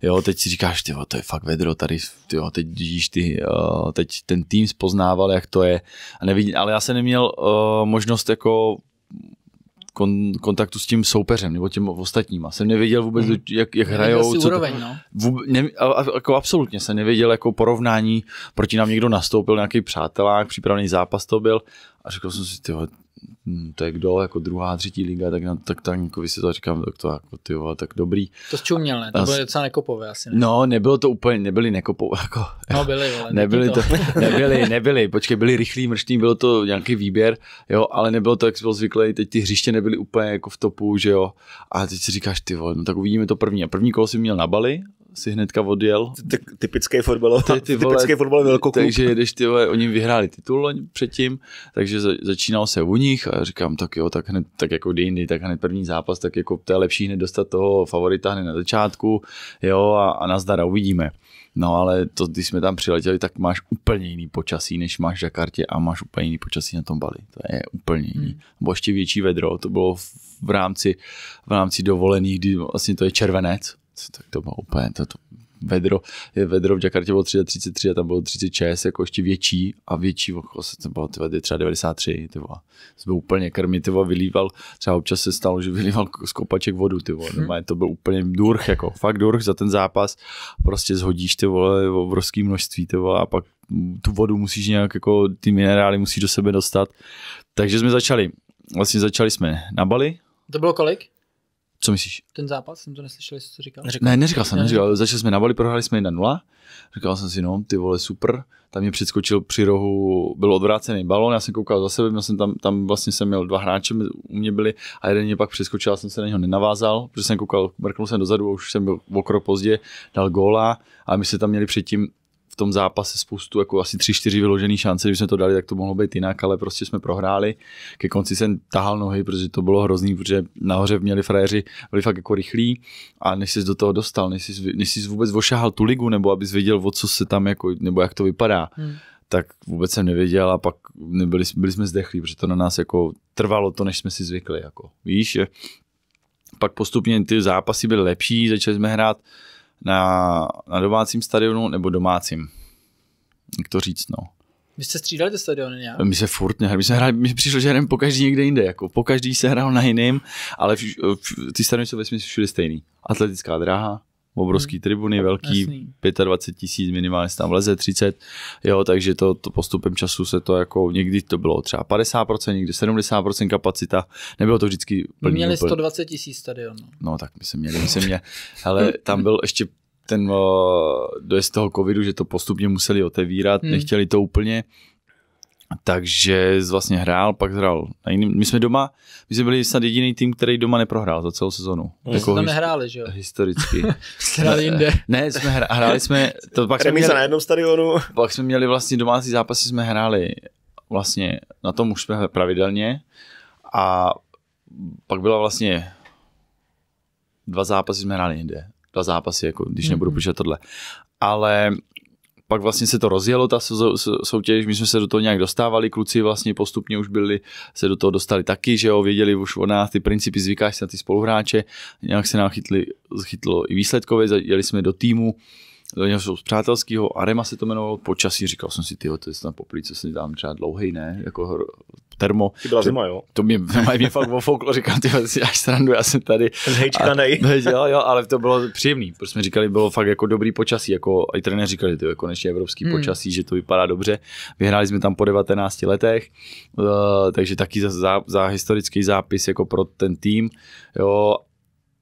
jo, teď si říkáš, ty to je fakt vedro tady, ty teď vidíš ty, uh, teď ten tým spoznával, jak to je, a nevidí, ale já jsem neměl uh, možnost jako kon, kontaktu s tím soupeřem nebo těm ostatním. jsem nevěděl vůbec, hmm. jak, jak hrajou. Co úroveň, to, no. vůbec, ne, a, jako absolutně jsem nevěděl jako porovnání, proti nám někdo nastoupil, nějaký přátelák, přípravný zápas to byl. A řekl jsem si, tyho, Hm, tak dole, jako druhá, třetí liga, tak, na, tak jako si to říkám, tak to jako ty vole, tak dobrý. To s měl, ne? To bylo docela nekopové asi, ne? No, nebylo to úplně, nebyly nekopové, jako, No, byly, vole, nebyly to. to. nebyly, nebyly, počkej, byly rychlí, mrštní, bylo to nějaký výběr, jo, ale nebylo to, jak byl zvyklý, teď ty hřiště nebyly úplně jako v topu, že jo, a teď si říkáš, ty vole, no tak uvidíme to první. A první kolo si měl na Bali, si hnedka odjel. Typický fotbalový ty, ty typický fotbal velkoklub. Takže jedeš, ty vole, oni vyhráli titul předtím, takže začínal se u nich a říkám, tak jo, tak hned, tak jako jindy, tak hned první zápas, tak jako to je lepší hned dostat toho favorita hned na začátku, jo, a, a nazdara uvidíme. No ale to, když jsme tam přiletěli, tak máš úplně jiný počasí, než máš v Jakartě a máš úplně jiný počasí na tom Bali. To je úplně jiný. Hmm. Bylo ještě větší vedro, to bylo v rámci, v rámci dovolených, kdy vlastně to je červenec, tak to bylo úplně, to, to vedro, vedro v Jakartě bylo 33 a tam bylo 36, jako ještě větší a větší, okolo se to bylo tyhle, třeba 93, ty vole. To byl úplně krmit, ty vole, vylíval, třeba občas se stalo, že vylíval z kopaček vodu, ty vole, hmm. to byl úplně durch, jako fakt durch za ten zápas, prostě zhodíš ty vole obrovský množství, ty vole, a pak tu vodu musíš nějak, jako ty minerály musíš do sebe dostat. Takže jsme začali, vlastně začali jsme na Bali. To bylo kolik? Co myslíš? Ten zápas, jsem to neslyšel, jestli to říkal. Neříkal. Ne, neříkal jsem, neříkal. Začali jsme na Bali, prohráli jsme 1-0. Říkal jsem si, no, ty vole, super. Tam mě přeskočil při rohu, byl odvrácený balon, já jsem koukal za sebe, měl jsem tam, tam vlastně jsem měl dva hráče, u mě byli a jeden mě pak přeskočil, já jsem se na něho nenavázal, protože jsem koukal, mrknul jsem dozadu, už jsem byl o krok pozdě, dal góla a my se tam měli předtím v tom zápase spoustu, jako asi tři, čtyři vyložené šance, když jsme to dali, tak to mohlo být jinak, ale prostě jsme prohráli. Ke konci jsem tahal nohy, protože to bylo hrozný, protože nahoře měli frajeři, byli fakt jako rychlí a než jsi do toho dostal, než jsi, než jsi vůbec ošahal tu ligu, nebo abys věděl, o co se tam, jako, nebo jak to vypadá. Hmm tak vůbec jsem nevěděl a pak nebyli, byli jsme zdechlí, protože to na nás jako trvalo to, než jsme si zvykli. Jako. Víš, pak postupně ty zápasy byly lepší, začali jsme hrát na, na domácím stadionu nebo domácím. Jak to říct, no. Vy jste střídali ty stadiony nějak? My se furt nehrali, my jsme hráli, my přišlo, že hrajeme po každý někde jinde, jako po každý se hrál na jiném, ale v, v, ty stadiony jsou ve smyslu všude stejný. Atletická dráha, obrovský hmm. tribuny, velký, Jasný. 25 tisíc minimálně tam vleze, 30, jo, takže to, to postupem času se to jako, někdy to bylo třeba 50%, někdy 70% kapacita, nebylo to vždycky plný. Měli 120 tisíc stadion. No, no tak my jsme měli, my jsme měli, ale tam byl ještě ten dojezd toho covidu, že to postupně museli otevírat, hmm. nechtěli to úplně, takže vlastně hrál, pak hrál My jsme doma, my jsme byli snad jediný tým, který doma neprohrál za celou sezonu. My jako jsme tam nehráli, že jo? Historicky. hráli jinde. Ne, jsme hra, hráli jsme, to pak jsme měli, na jednom stadionu. Pak jsme měli vlastně domácí zápasy, jsme hráli vlastně, na tom už jsme pravidelně a pak byla vlastně dva zápasy jsme hráli jinde. Dva zápasy, jako když mm-hmm. nebudu mhm. počítat tohle. Ale pak vlastně se to rozjelo, ta soutěž, my jsme se do toho nějak dostávali, kluci vlastně postupně už byli, se do toho dostali taky, že jo, věděli už o nás ty principy, zvykáš se na ty spoluhráče, nějak se nám chytli, chytlo i výsledkově, jeli jsme do týmu, do něho jsou z přátelského, Arema se to jmenovalo, počasí, říkal jsem si, tyho, to je snad poprvé, co si dám třeba dlouhý, ne, jako termo. Ty byla zima, jo? To mě, mě, mě fakt ofouklo, říkám, ty si až srandu, já jsem tady. Zhejčkanej. Jo, jo, ale to bylo příjemný, protože jsme říkali, bylo fakt jako dobrý počasí, jako i trenér říkali, to je konečně evropský hmm. počasí, že to vypadá dobře. Vyhráli jsme tam po 19 letech, uh, takže taky za, za, za historický zápis jako pro ten tým, jo,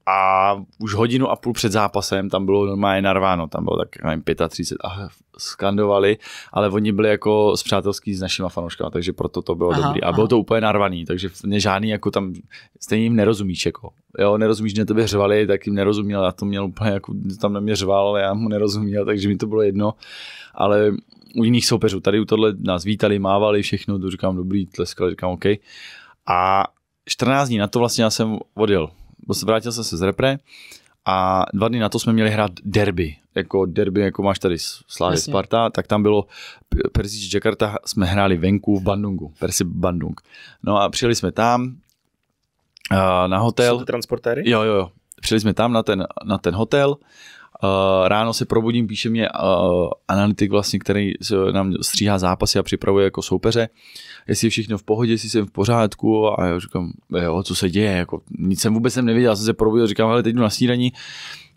a už hodinu a půl před zápasem tam bylo normálně narváno, tam bylo tak nevím, 35 a skandovali, ale oni byli jako zpřátelský s našima fanouškama, takže proto to bylo aha, dobrý. A aha. bylo to úplně narvaný, takže nežádný jako tam, stejně jim nerozumíš jako. Jo, nerozumíš, na tebe řvali, tak jim nerozuměl, já to měl úplně jako, tam na mě řval, ale já mu nerozuměl, takže mi to bylo jedno. Ale u jiných soupeřů, tady u tohle nás vítali, mávali všechno, to říkám dobrý, tleskali, říkám OK. A 14 dní na to vlastně já jsem odjel vrátil jsem se z repre a dva dny na to jsme měli hrát derby. Jako derby, jako máš tady Slávy Jasně. Sparta, tak tam bylo Persič Jakarta, jsme hráli venku v Bandungu, Persi Bandung. No a přijeli jsme tam na hotel. Jsou to transportéry? Jo, jo, jo. Přijeli jsme tam na ten, na ten hotel Eh, ráno se probudím, píše mě eh, analytik vlastně, který nám stříhá zápasy a připravuje jako soupeře, jestli je všechno v pohodě, jestli jsem v pořádku a já říkám, jo, co se děje, jako nic jsem vůbec jsem nevěděl, já jsem se probudil, říkám, ale teď jdu na snídaní,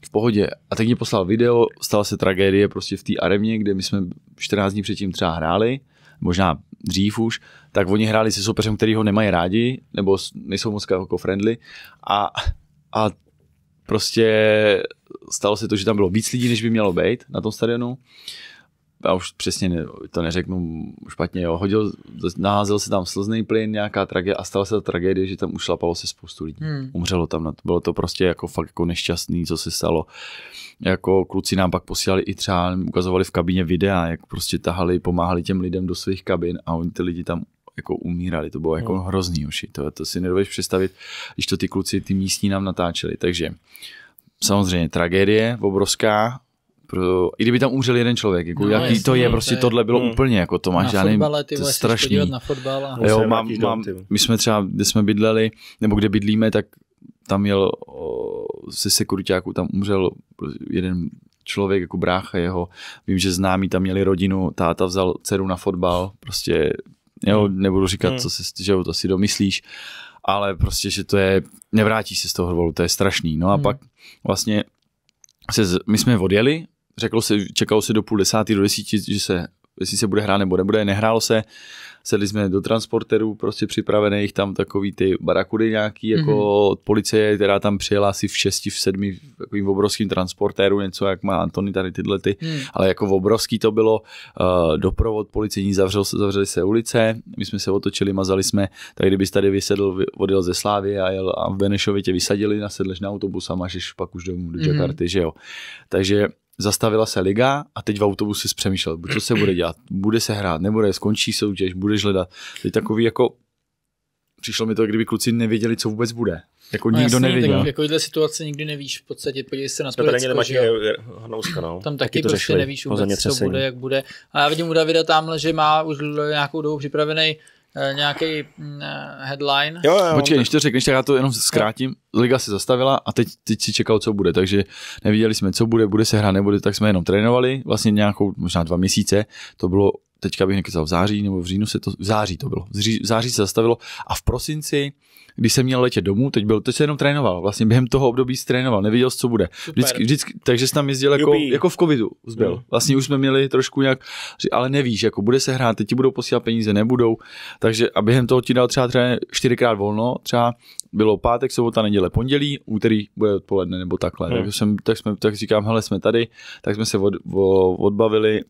v pohodě. A tak mě poslal video, stala se tragédie prostě v té aremě, kde my jsme 14 dní předtím třeba hráli, možná dřív už, tak oni hráli se soupeřem, který ho nemají rádi, nebo nejsou moc jako friendly a, a prostě stalo se to, že tam bylo víc lidí, než by mělo být na tom stadionu. Já už přesně ne, to neřeknu špatně, jo. Hodil, naházel se tam slzný plyn, nějaká tragédie a stala se ta tragédie, že tam ušlapalo se spoustu lidí. Hmm. Umřelo tam, bylo to prostě jako fakt jako nešťastný, co se stalo. Jako kluci nám pak posílali i třeba, ukazovali v kabině videa, jak prostě tahali, pomáhali těm lidem do svých kabin a oni ty lidi tam jako umírali, to bylo jako hmm. hrozný uši, to, to si nedovedeš představit, když to ty kluci, ty místní nám natáčeli, takže samozřejmě tragédie obrovská, pro, i kdyby tam umřel jeden člověk, jako no, jaký jasný, to je, no, prostě tohle bylo hmm. úplně, jako to máš, já nevím, to je vlastně strašný. Na fotbal a... jo, mám, mám, my jsme třeba, kde jsme bydleli, nebo kde bydlíme, tak tam jel se sekuritáku, tam umřel jeden člověk, jako brácha jeho, vím, že známí tam měli rodinu, táta vzal dceru na fotbal, prostě jo, hmm. nebudu říkat, hmm. co si, že to si domyslíš, ale prostě, že to je, nevrátíš se z toho hrvolu, to je strašný. No a hmm. pak vlastně se, my jsme odjeli, řekl se, čekalo se do půl desátý, do desíti, že se jestli se bude hrát nebo nebude, nehrálo se. Sedli jsme do transporterů prostě připravených, tam takový ty barakudy nějaký, jako mm-hmm. od policie, která tam přijela asi v šesti, v sedmi, takovým obrovským transportéru, něco jak má Antony tady tyhle ty, mm. ale jako obrovský to bylo, uh, doprovod policejní, zavřel se, zavřeli se ulice, my jsme se otočili, mazali jsme, tak kdybys tady vysedl, odjel ze Slávy a jel a v Benešově tě vysadili, nasedleš na autobus a máš pak už domů do mhm. Jakarty, mm-hmm. že jo. Takže zastavila se liga a teď v autobusu si přemýšlel, co se bude dělat, bude se hrát, nebude, skončí soutěž, budeš hledat. Teď takový jako přišlo mi to, kdyby kluci nevěděli, co vůbec bude. Jako no, nikdo jasný, nevěděl. Tak, takovýhle situace nikdy nevíš. V podstatě podívej se na Spolecko. no. Tam taky, taky to prostě řešili. nevíš vůbec, co bude, jak bude. A já vidím u Davida tamhle, že má už nějakou dobu připravený Eh, nějaký mm, eh, headline. Jo, jo, Počkej, než to řekneš, tak já to jenom zkrátím. Liga se zastavila a teď, teď si čekal, co bude, takže neviděli jsme, co bude, bude se hra, nebude, tak jsme jenom trénovali vlastně nějakou, možná dva měsíce. To bylo teďka bych nekecal, v září nebo v říjnu se to, v září to bylo, v, ří, v září se zastavilo a v prosinci, když jsem měl letět domů, teď byl, teď se jenom trénoval, vlastně během toho období trénoval, neviděl, co bude. Vždycky, vždycky, takže jsem tam jezdil jako, jako v covidu, zbyl. Mm. Vlastně už jsme měli trošku nějak, ale nevíš, jako bude se hrát, teď ti budou posílat peníze, nebudou, takže a během toho ti dal třeba, třeba čtyřikrát volno, třeba bylo pátek, sobota, neděle, pondělí, úterý bude odpoledne nebo takhle. Hmm. Takže jsem, tak, jsme, tak říkám, hele, jsme tady, tak jsme se od, od, odbavili,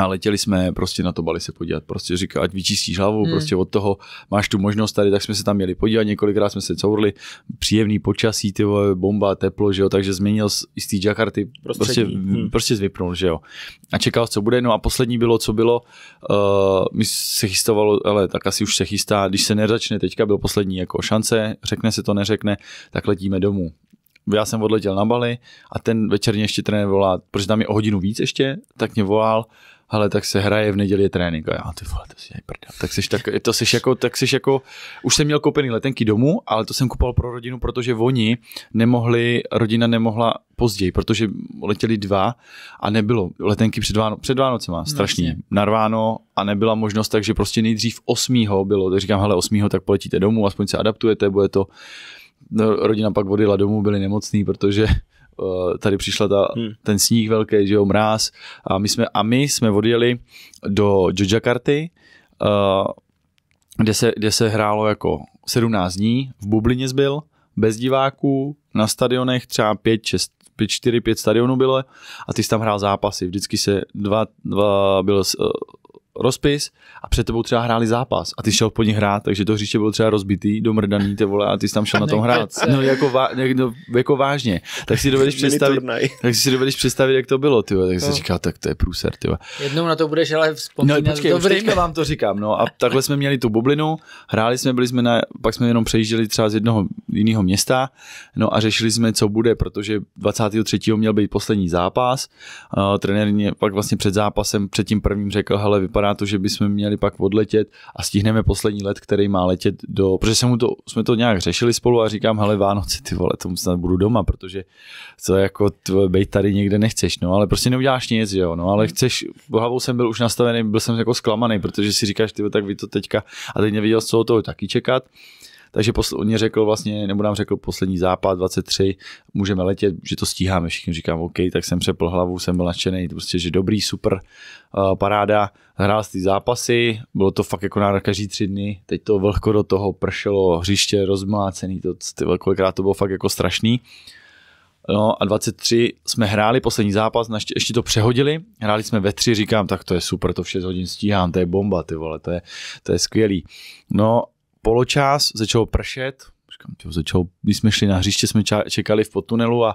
a letěli jsme prostě na to Bali se podívat. Prostě říká, ať vyčistíš hlavu, hmm. prostě od toho máš tu možnost tady, tak jsme se tam měli podívat. Několikrát jsme se courli, příjemný počasí, ty vole, bomba, teplo, že jo, takže změnil z té Jakarty, prostě, hmm. prostě zvypnul, že jo. A čekal, co bude. No a poslední bylo, co bylo, uh, eh, mi se chystovalo, ale tak asi už se chystá, když se nezačne teďka, byl poslední jako šance, řekne se to, neřekne, tak letíme domů já jsem odletěl na Bali a ten večerně ještě trenér volá, protože tam je o hodinu víc ještě, tak mě volal, hele, tak se hraje v neděli trénink. A já, ty vole, to si prdel. Tak jsi, tak, to jsi jako, tak jsi jako, už jsem měl koupený letenky domů, ale to jsem kupoval pro rodinu, protože oni nemohli, rodina nemohla později, protože letěli dva a nebylo letenky před, Váno, před Vánocema, strašně no, narváno a nebyla možnost, takže prostě nejdřív 8. bylo, tak říkám, hele, 8. tak poletíte domů, aspoň se adaptujete, bude to, no, rodina pak odjela domů, byli nemocní, protože Eh, tady přišla ta, hmm. ten sníh velký, že jo, mráz a my jsme, a my jsme odjeli do Jojakarty, eh, kde se, kde se hrálo jako 17 dní, v bublině zbyl, bez diváků, na stadionech třeba 5, 6, 5, 4, 5 stadionů bylo a ty jsi tam hrál zápasy. Vždycky se dva, dva byl eh, rozpis a před tebou třeba hráli zápas a ty šel po nich hrát, takže to hřiště bylo třeba rozbitý, domrdaný, ty vole, a ty jsi tam šel na tom hrát. No jako, vá, no, jako vážně. Tak si dovedeš představit, tak si dovedeš představit, jak to bylo, ty tak si no. tak to je průser, ty Jednou na to budeš ale vzpomínat. No, počkej, dobře, Už vám to říkám, no a takhle jsme měli tu bublinu, hráli jsme, byli jsme na, pak jsme jenom přejížděli třeba z jednoho jiného města, no a řešili jsme, co bude, protože 23. měl být poslední zápas, uh, trenér mě pak vlastně před zápasem, před tím prvním řekl, hele, vypadá vypadá to, že bychom měli pak odletět a stihneme poslední let, který má letět do, protože jsem mu to, jsme to nějak řešili spolu a říkám, hele Vánoce, ty vole, tomu snad budu doma, protože co jako tvoje, bejt tady někde nechceš, no ale prostě neuděláš nic, jo, no ale chceš, hlavou jsem byl už nastavený, byl jsem jako zklamaný, protože si říkáš, ty tak vy to teďka a teď neviděl, co toho taky čekat takže posl- on mě řekl vlastně, nebo nám řekl poslední západ 23, můžeme letět, že to stíháme, všichni říkám OK, tak jsem přepl hlavu, jsem byl nadšený, prostě, že dobrý, super, uh, paráda, hrál ty zápasy, bylo to fakt jako na každý tři dny, teď to vlhko do toho pršelo, hřiště rozmlácený, to, ty, kolikrát to bylo fakt jako strašný. No a 23 jsme hráli poslední zápas, naště, ještě to přehodili, hráli jsme ve tři, říkám, tak to je super, to v 6 hodin stíhám, to je bomba, ty vole, to je, to je skvělý. No poločas, začalo pršet, říkám, tyho, začalo, když jsme šli na hřiště, jsme čekali v potunelu a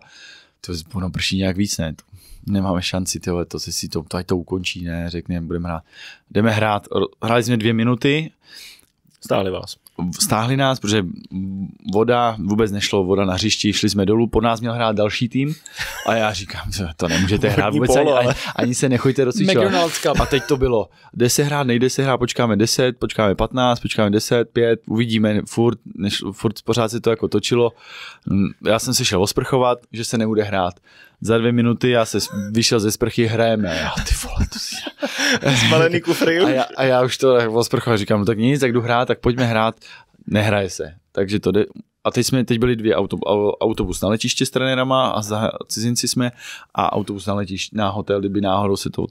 to ono prší nějak víc, ne, to nemáme šanci, tyho, to se si to, to, to ukončí, ne, řekněme, budeme hrát. Jdeme hrát, hráli jsme dvě minuty. Stáli vás stáhli nás, protože voda, vůbec nešlo voda na hřišti, šli jsme dolů, po nás měl hrát další tým a já říkám, to nemůžete hrát vůbec, ani, ani, ani, se nechoďte rozcvičovat. A teď to bylo, jde se hrát, nejde se hrát, počkáme 10, počkáme 15, počkáme 10, 5, uvidíme, furt, než, furt pořád se to jako točilo. Já jsem se šel osprchovat, že se nebude hrát za dvě minuty já se vyšel ze sprchy, hrajeme. A ty vole, to si... Zbalený kufry. A já, a já už to osprchoval, říkám, no tak nic, tak jdu hrát, tak pojďme hrát. Nehraje se. Takže to jde. A teď jsme, teď byli dvě auto, autobus na letiště s trenérama a za cizinci jsme a autobus na letiště, na hotel, kdyby náhodou se to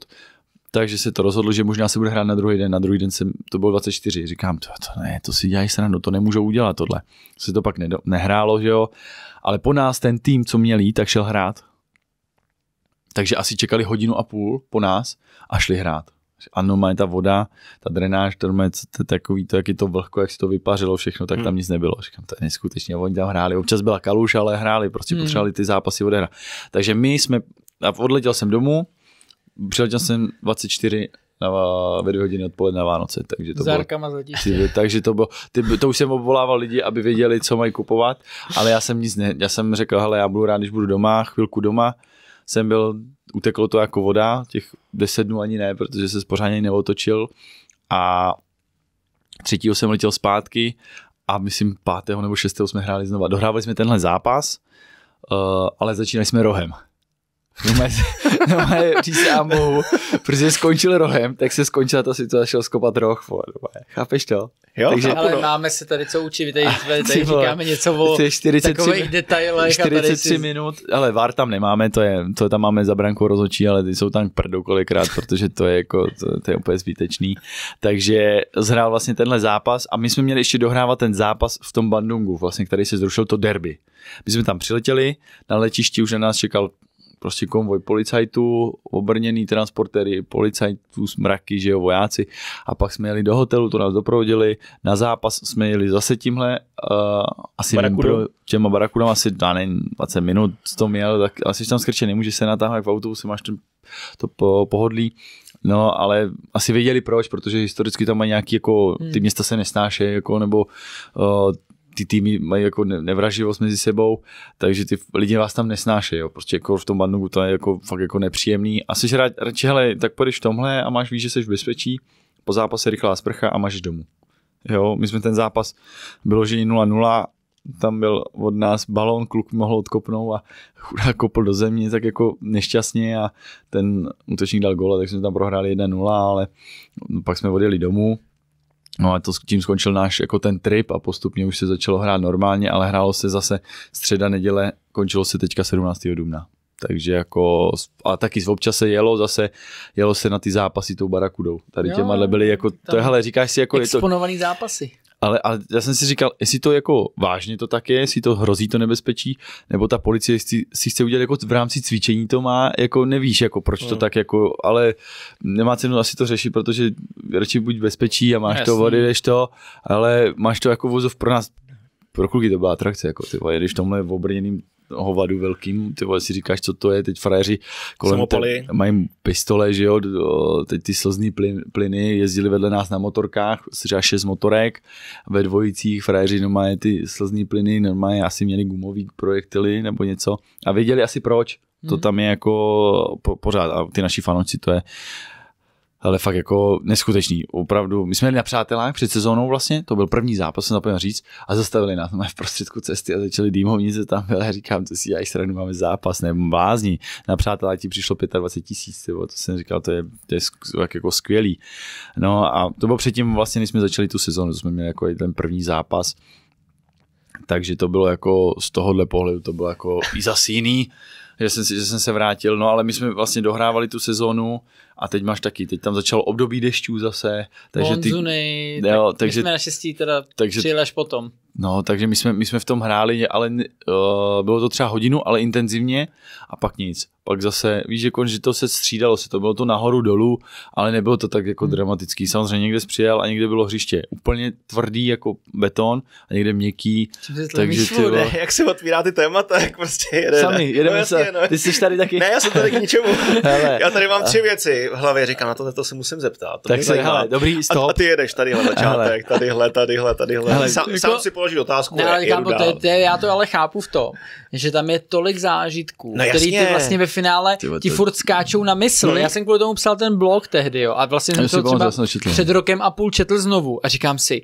takže se to rozhodlo, že možná se bude hrát na druhý den. Na druhý den jsem, to bylo 24, říkám, to, to ne, to si dělají srandu, to nemůžou udělat tohle. Se to pak ne, nehrálo, že jo. Ale po nás ten tým, co měl jít, tak šel hrát takže asi čekali hodinu a půl po nás a šli hrát. Ano, má ta voda, ta drenáž, je takový to, jak je to vlhko, jak se to vypařilo všechno, tak tam hmm. nic nebylo. Říkám, to je neskutečně, oni tam hráli. Občas byla kaluš, ale hráli, prostě hmm. potřebovali ty zápasy odehrát. Takže my jsme, a odletěl jsem domů, přiletěl jsem 24 na, ve dvě hodiny odpoledne na Vánoce. Takže to Zárkama bylo, takže to bylo, ty, to už jsem obvolával lidi, aby věděli, co mají kupovat, ale já jsem nic ne, já jsem řekl, hele, já budu rád, když budu doma, chvilku doma, jsem byl, uteklo to jako voda, těch 10 dnů ani ne, protože se pořádně neotočil a třetího jsem letěl zpátky a myslím pátého nebo šestého jsme hráli znova. Dohrávali jsme tenhle zápas, uh, ale začínali jsme rohem no, přísám bohu, protože skončil rohem, tak se skončila ta situace, šel skopat roh, vole, no, chápeš to? Jo, Takže, chápu, ale no. máme se tady co učit, tady, tady, tady říkáme něco o 43, takových detailech. 43 si... minut, ale VAR tam nemáme, to je, to tam máme za branku rozočí, ale ty jsou tam prdou kolikrát, protože to je jako, to, to je úplně zbytečný. Takže zhrál vlastně tenhle zápas a my jsme měli ještě dohrávat ten zápas v tom Bandungu, vlastně, který se zrušil to derby. My jsme tam přiletěli, na letišti už na nás čekal prostě konvoj policajtů, obrněný transportéry, policajtů, smraky, že jo, vojáci. A pak jsme jeli do hotelu, to nás doprovodili, na zápas jsme jeli zase tímhle, uh, asi nevím, pro, těma barakudama asi, dá nevím, 20 minut to měl, tak asi tam skrčený, nemůžeš se natáhnout v autobuse, máš ten, to po, pohodlí. No, ale asi věděli proč, protože historicky tam mají nějaký, jako, ty hmm. města se nesnáší, jako, nebo uh, ty týmy mají jako nevraživost mezi sebou, takže ty lidi vás tam nesnášejí, jo. Prostě jako v tom Bandungu to je jako fakt jako nepříjemný. A jsi rád, radši, hele, tak půjdeš v tomhle a máš, víš, že jsi v bezpečí, po zápase rychlá sprcha a máš domů. Jo, my jsme ten zápas bylo, že 0-0, tam byl od nás balón, kluk mohl odkopnout a chudák kopl do země, tak jako nešťastně a ten útočník dal gola, tak jsme tam prohráli 1-0, ale pak jsme odjeli domů, No a to tím skončil náš jako ten trip a postupně už se začalo hrát normálně, ale hrálo se zase středa, neděle, končilo se teďka 17. dubna. Takže jako, a taky občas se jelo zase, jelo se na ty zápasy tou barakudou. Tady jo, těma byly jako, to hele, říkáš si jako... Exponovaný je to, zápasy ale, ale já jsem si říkal, jestli to jako vážně to tak je, jestli to hrozí to nebezpečí, nebo ta policie si, si chce udělat jako v rámci cvičení to má, jako nevíš, jako proč to mm. tak jako, ale nemá cenu asi to řešit, protože radši buď bezpečí a máš no Jasný. to, odjedeš to, ale máš to jako vozov pro nás pro kluky to byla atrakce, jako ty vole, když tomhle v obrněným hovadu velkým, ty vole, si říkáš, co to je, teď frajeři kolem te, mají pistole, že jo, teď ty slzný plyn, plyny, jezdili vedle nás na motorkách, třeba šest motorek, ve dvojicích frajeři normálně ty slzný plyny, normálně asi měli gumový projektily nebo něco a věděli asi proč, to mhm. tam je jako po, pořád a ty naši fanoušci to je ale fakt jako neskutečný. Opravdu, my jsme jeli na přátelách před sezónou vlastně, to byl první zápas, jsem zapomněl říct, a zastavili nás v prostředku cesty a začali dýmovnice tam byla. Říkám, co si já sranu, máme zápas, nebo vázní. Na přátelá ti přišlo 25 tisíc, to jsem říkal, to je, to je jako skvělý. No a to bylo předtím vlastně, než jsme začali tu sezónu, jsme měli jako ten první zápas. Takže to bylo jako z tohohle pohledu, to bylo jako i zas jiný, že jsem, že jsem se vrátil, no ale my jsme vlastně dohrávali tu sezónu, a teď máš taky, teď tam začalo období dešťů zase. Takže Monzuny, ty, jo, tak, takže, my jsme naštěstí teda takže, přijeli až potom. No, takže my jsme, my jsme v tom hráli, ale uh, bylo to třeba hodinu, ale intenzivně a pak nic. Pak zase, víš, jako, že to se střídalo se, to bylo to nahoru dolů, ale nebylo to tak jako hmm. dramatický. Samozřejmě někde přijel a někde bylo hřiště úplně tvrdý jako beton a někde měkký. Takže ty bylo... jak se otvírá ty témata, jak prostě jede. Sami, jedeme no, jasně, se. No. Ty jsi tady taky. Ne, já jsem tady k ničemu. Hele, já tady mám tři věci v hlavě říkám, na to, to se musím zeptat. To tak si, hele, dobrý, stop. A, a ty jedeš tadyhle začátek, hle, tady hle, Hele, Sám, jako... sám si položí otázku, ne, ale říkám, to, to, já to ale chápu v tom, že tam je tolik zážitků, no, který ty vlastně ve finále Tyba, ti to... furt skáčou na mysl. Hmm. Já jsem kvůli tomu psal ten blog tehdy, jo, a vlastně jsem to třeba před rokem a půl četl znovu a říkám si,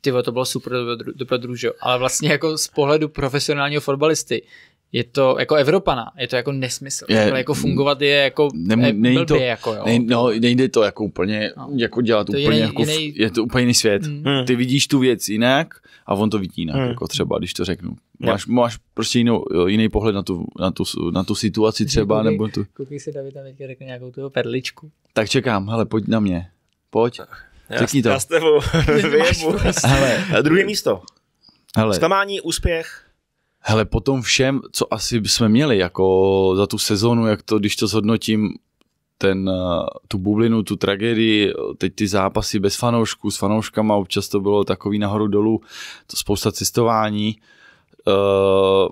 ty to bylo super dobrodružo, ale vlastně jako z pohledu profesionálního fotbalisty je to jako Evropana, je to jako nesmysl. Je, jako fungovat je jako blbě nejde to, jako, jo. Nej, no, nejde to jako úplně, no. jako dělat to úplně, jiný, jako, jiný... je to úplně jiný svět. Mm. Ty vidíš tu věc jinak a on to vidí jinak, mm. jako třeba, když to řeknu. Máš, máš prostě jinou, jiný pohled na tu, na tu, na tu situaci třeba, koukej, nebo tu. Koukej si, David, tam teďka řekne nějakou tu perličku. Tak čekám, hele, pojď na mě, pojď. Já, Řekni to. Já s tebou vyjebu. Prostě. Hele, druhé místo. Hele. Zklamání, úspěch. Hele, potom všem, co asi jsme měli, jako za tu sezonu, jak to, když to zhodnotím, ten, eh, tu bublinu, tu tragédii, teď ty zápasy bez fanoušků, s fanouškama, občas to bylo takový nahoru dolů, to spousta cestování. Uh, eh,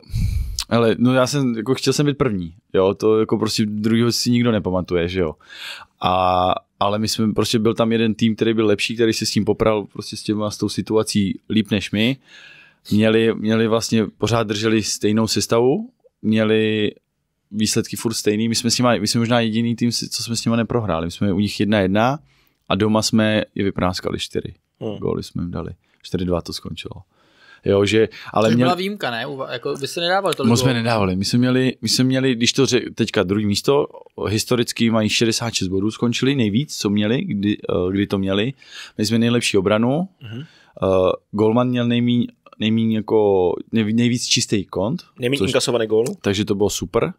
ale no já jsem, jako chtěl jsem být první, jo, to jako prostě druhého si nikdo nepamatuje, že jo. A, ale my jsme, prostě byl tam jeden tým, který byl lepší, který se s tím popral prostě s těma, s tou situací líp než my. Uh, měli, měli vlastně, pořád drželi stejnou sestavu, měli výsledky furt stejný, my jsme s nima, my jsme možná jediný tým, co jsme s nimi neprohráli, my jsme u nich jedna jedna a doma jsme je vypráskali čtyři. hmm. góly jsme jim dali, 4-2 to skončilo. Jo, že, ale to měl... byla výjimka, ne? Uva, jako, vy jste nedávali to? Moc jsme nedávali. My jsme měli, my jsme měli když to řek, teďka druhý místo, historicky mají 66 bodů, skončili nejvíc, co měli, kdy, eh, kdy to měli. My jsme nejlepší obranu, uh-huh. Mhm. uh, eh, Golman měl nejméně nejmín jako, nej, nejvíc čistý kont. Nejméně což, inkasovaný gól. Takže to bylo super.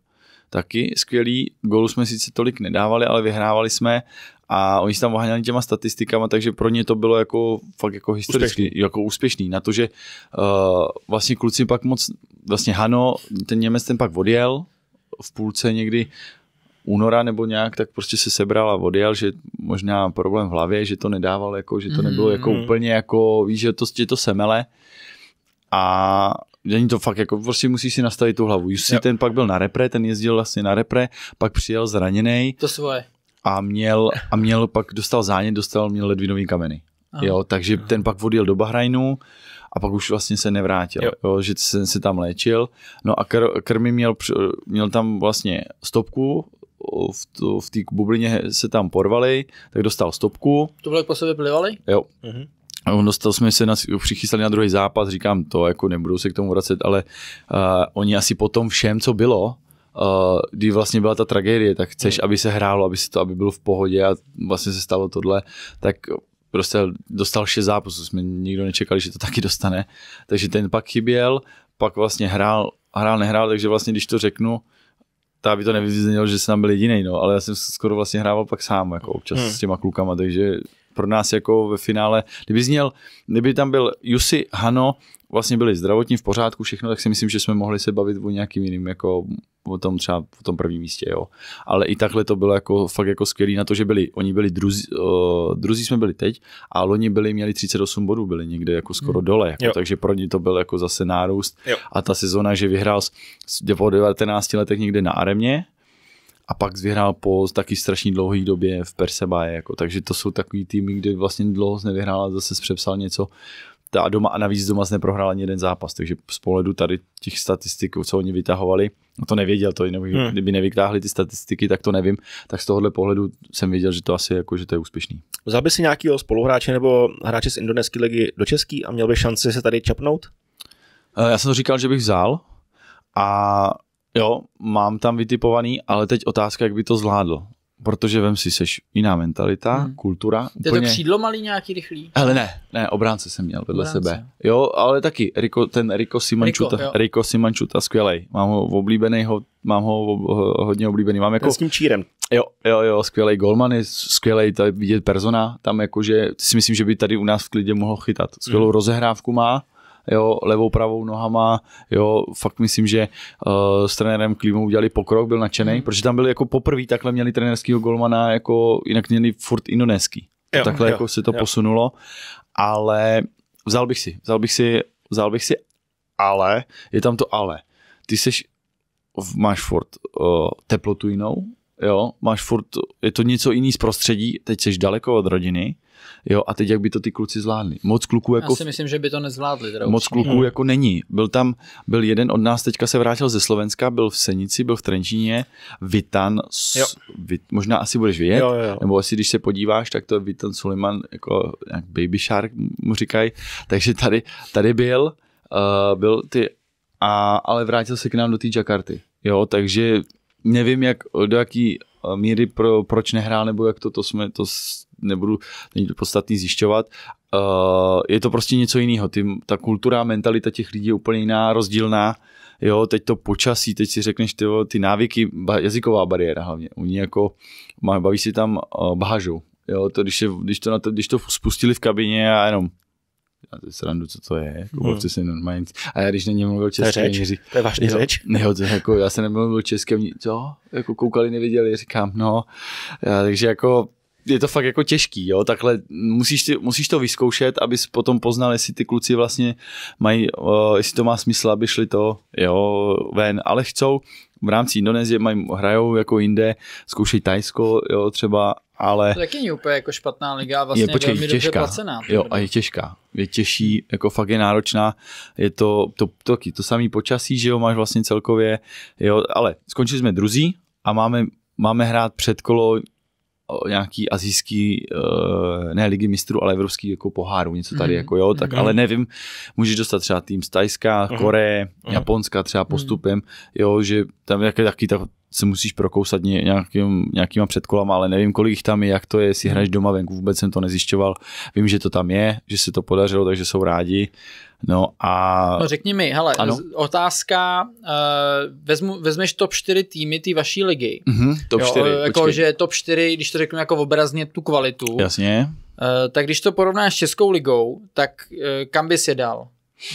Taky skvělý. Gólu jsme sice tolik nedávali, ale vyhrávali jsme a oni se tam oháněli těma statistikama, takže pro ně to bylo jako fakt jako historicky úspěšný. jako úspěšný. Na to, že uh, vlastně kluci pak moc, vlastně Hano, ten Němec ten pak odjel v půlce někdy února nebo nějak, tak prostě se sebral a odjel, že možná problém v hlavě, že to nedával, jako, že to nebylo mm. jako mm-hmm. úplně jako, víš, že to, že to semele a není to fakt jako, prostě musíš si nastavit tu hlavu. Jussi ten pak byl na repre, ten jezdil vlastně na repre, pak přijel zraněný. To svoje. A měl, a měl pak, dostal zánět, dostal, měl ledvinový kameny. Aha. Jo, takže Aha. ten pak odjel do Bahrajnu a pak už vlastně se nevrátil, jo. Jo, že se, se tam léčil. No a kr, Krmi měl, měl tam vlastně stopku, v, v té bublině se tam porvali, tak dostal stopku. To bylo po sobě plivali? Jo. Mhm. A on dostal jsme se, na, přichystali na druhý zápas, říkám to, jako nebudou se k tomu vracet, ale uh, oni asi po tom všem, co bylo, uh, kdy vlastně byla ta tragédie, tak chceš, hmm. aby se hrálo, aby, se to, aby bylo v pohodě a vlastně se stalo tohle, tak prostě dostal šest zápasů, jsme nikdo nečekali, že to taky dostane, takže ten pak chyběl, pak vlastně hrál, hrál, nehrál, takže vlastně když to řeknu, ta by to nevyznělo, že jsem tam byl jediný, no, ale já jsem skoro vlastně hrával pak sám, jako občas hmm. s těma klukama, takže pro nás jako ve finále, kdyby zněl, kdyby tam byl Jusy, Hano, vlastně byli zdravotní v pořádku, všechno, tak si myslím, že jsme mohli se bavit o nějakým jiným, jako o tom třeba v tom prvním místě, jo. Ale i takhle to bylo jako fakt jako skvělý na to, že byli, oni byli druzí, uh, druzí jsme byli teď a loni byli, měli 38 bodů, byli někde jako skoro hmm. dole, jako, takže pro ně to byl jako zase nárůst jo. a ta sezona, že vyhrál po 19 letech někde na Aremě, a pak vyhrál po taky strašně dlouhé době v Persebaje, jako, takže to jsou takový týmy, kde vlastně dlouho nevyhrál a zase přepsal něco a, doma, a navíc doma jsi neprohrál ani jeden zápas, takže z pohledu tady těch statistik, co oni vytahovali, no to nevěděl, to nebo hmm. kdyby nevytáhli ty statistiky, tak to nevím, tak z tohohle pohledu jsem věděl, že to asi jako, že to je úspěšný. Vzal by si nějakého spoluhráče nebo hráče z indonéské ligy do Český a měl by šanci se tady čapnout? Eh, já jsem to říkal, že bych vzal a jo, mám tam vytipovaný, ale teď otázka, jak by to zvládl. Protože vem si, seš jiná mentalita, hmm. kultura. Ty úplně... to křídlo malý nějaký rychlý? Ale ne, ne, obránce jsem měl vedle obránce. sebe. Jo, ale taky, Rico, ten Rico Simančuta, Rico, Rico Simančuta, skvělej. Mám ho oblíbený, ho, mám ho hodně oblíbený. Mám jako... Ten s tím čírem. Jo, jo, jo, skvělej golman, je skvělej tady vidět persona, tam jakože, si myslím, že by tady u nás v klidě mohl chytat. Skvělou hmm. rozehrávku má, jo, levou pravou nohama, jo, fakt myslím, že uh, s trenérem Klímou udělali pokrok, byl nadšený, hmm. protože tam byli jako poprvé takhle měli trenérského golmana, jako jinak měli furt indonéský. Jo, takhle jo, jako se to jo. posunulo, ale vzal bych si, vzal bych si, vzal bych si, ale, je tam to ale. Ty seš, máš furt uh, teplotu jinou, jo, máš furt, je to něco jiný z prostředí, teď jsi daleko od rodiny, jo, a teď jak by to ty kluci zvládli. Moc kluků jako... Já si myslím, že by to nezvládli. Teda moc kluků hmm. jako není. Byl tam, byl jeden od nás, teďka se vrátil ze Slovenska, byl v Senici, byl v Trenčíně, Vitan, jo. Vit, možná asi budeš vědět, jo, jo. nebo asi když se podíváš, tak to je Vitan Suliman, jako jak Baby Shark mu říkají, takže tady, tady byl, uh, byl ty, a, ale vrátil se k nám do té Jakarty, jo, takže nevím, jak, do jaký eh, míry pro, proč nehrál, nebo jak to, to jsme, to nebudu, není to podstatný zjišťovat. Uh, je to prostě něco jiného. Ty, ta kultura mentalita těch lidí je úplně jiná, rozdílná. Jo, teď to počasí, teď si řekneš ty, ty návyky, ba, jazyková bariéra hlavně. Oni jako, baví si tam uh, eh, bahažou. Jo, to, když, je, když, to na to, když to spustili v kabině a jenom a to je srandu, co to je, jako hmm. se normálně, a já když není mluvil česky, to je, řeč, to je vážně řeč. Ne, to jako, já se nemluvil česky, oni, co, jako koukali, neviděli, říkám, no, já, takže jako, je to fakt jako těžký, jo, takhle musíš, ty, musíš to vyzkoušet, abys potom poznal, jestli ty kluci vlastně mají, uh, jestli to má smysl, aby šli to, jo, ven, ale chcou, v rámci Indonésie mají, hrajou jako jinde, zkoušejí Tajsko, jo, třeba, ale... To taky není úplně jako špatná liga vlastně je, počkej, velmi těžká, dobře placená. Jo, a je těžká. Je těžší, jako fakt je náročná. Je to, to, to, to, to samý počasí, že jo, máš vlastně celkově, jo, ale skončili jsme druzí a máme máme hrát kolo nějaký azijský, eh, ne ligy mistrů, ale evropský jako poháru, něco tady, mm. jako jo, tak mm. ale nevím, můžeš dostat třeba tým z Tajska, uh-huh. Mhm. Koreje, uh-huh. Japonska třeba mhm. postupem, jo, že tam je taky tak se musíš prokousat nějakým, nějakýma předkolama, ale nevím, kolik jich tam je, jak to je, jestli hraješ doma venku, vůbec jsem to nezjišťoval. Vím, že to tam je, že se to podařilo, takže jsou rádi. No a... No řekni mi, hele, ano? otázka, uh, vezmu, vezmeš top 4 týmy ty tý vaší ligy. Mm-hmm, top jo, 4, eh, Jako, že top 4, když to řeknu jako obrazně tu kvalitu. Jasně. Uh, tak když to porovnáš s Českou ligou, tak uh, kam bys je dal?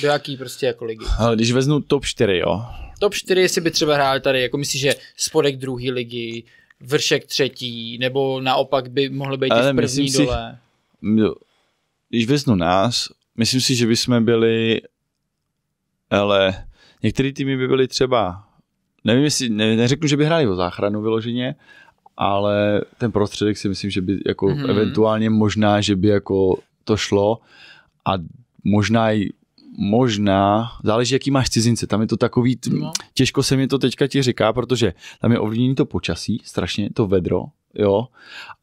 Do jaký prostě jako ligy? Hele, když vezmu top 4, jo. Top 4, jestli by třeba hráli tady, jako myslíš, že spodek druhý ligy, vršek třetí, nebo naopak by mohly být Ale i v první myslím dole. Si, když vezmu nás, myslím si, že bychom byli, ale některé týmy by byly třeba, nevím jestli, ne, neřeknu, že by hráli o záchranu vyloženě, ale ten prostředek si myslím, že by jako hmm. eventuálně možná, že by jako to šlo a možná i možná, záleží, jaký máš cizince, tam je to takový, no. těžko se mi to teďka ti říká, protože tam je ovlivnění to počasí, strašně to vedro, jo,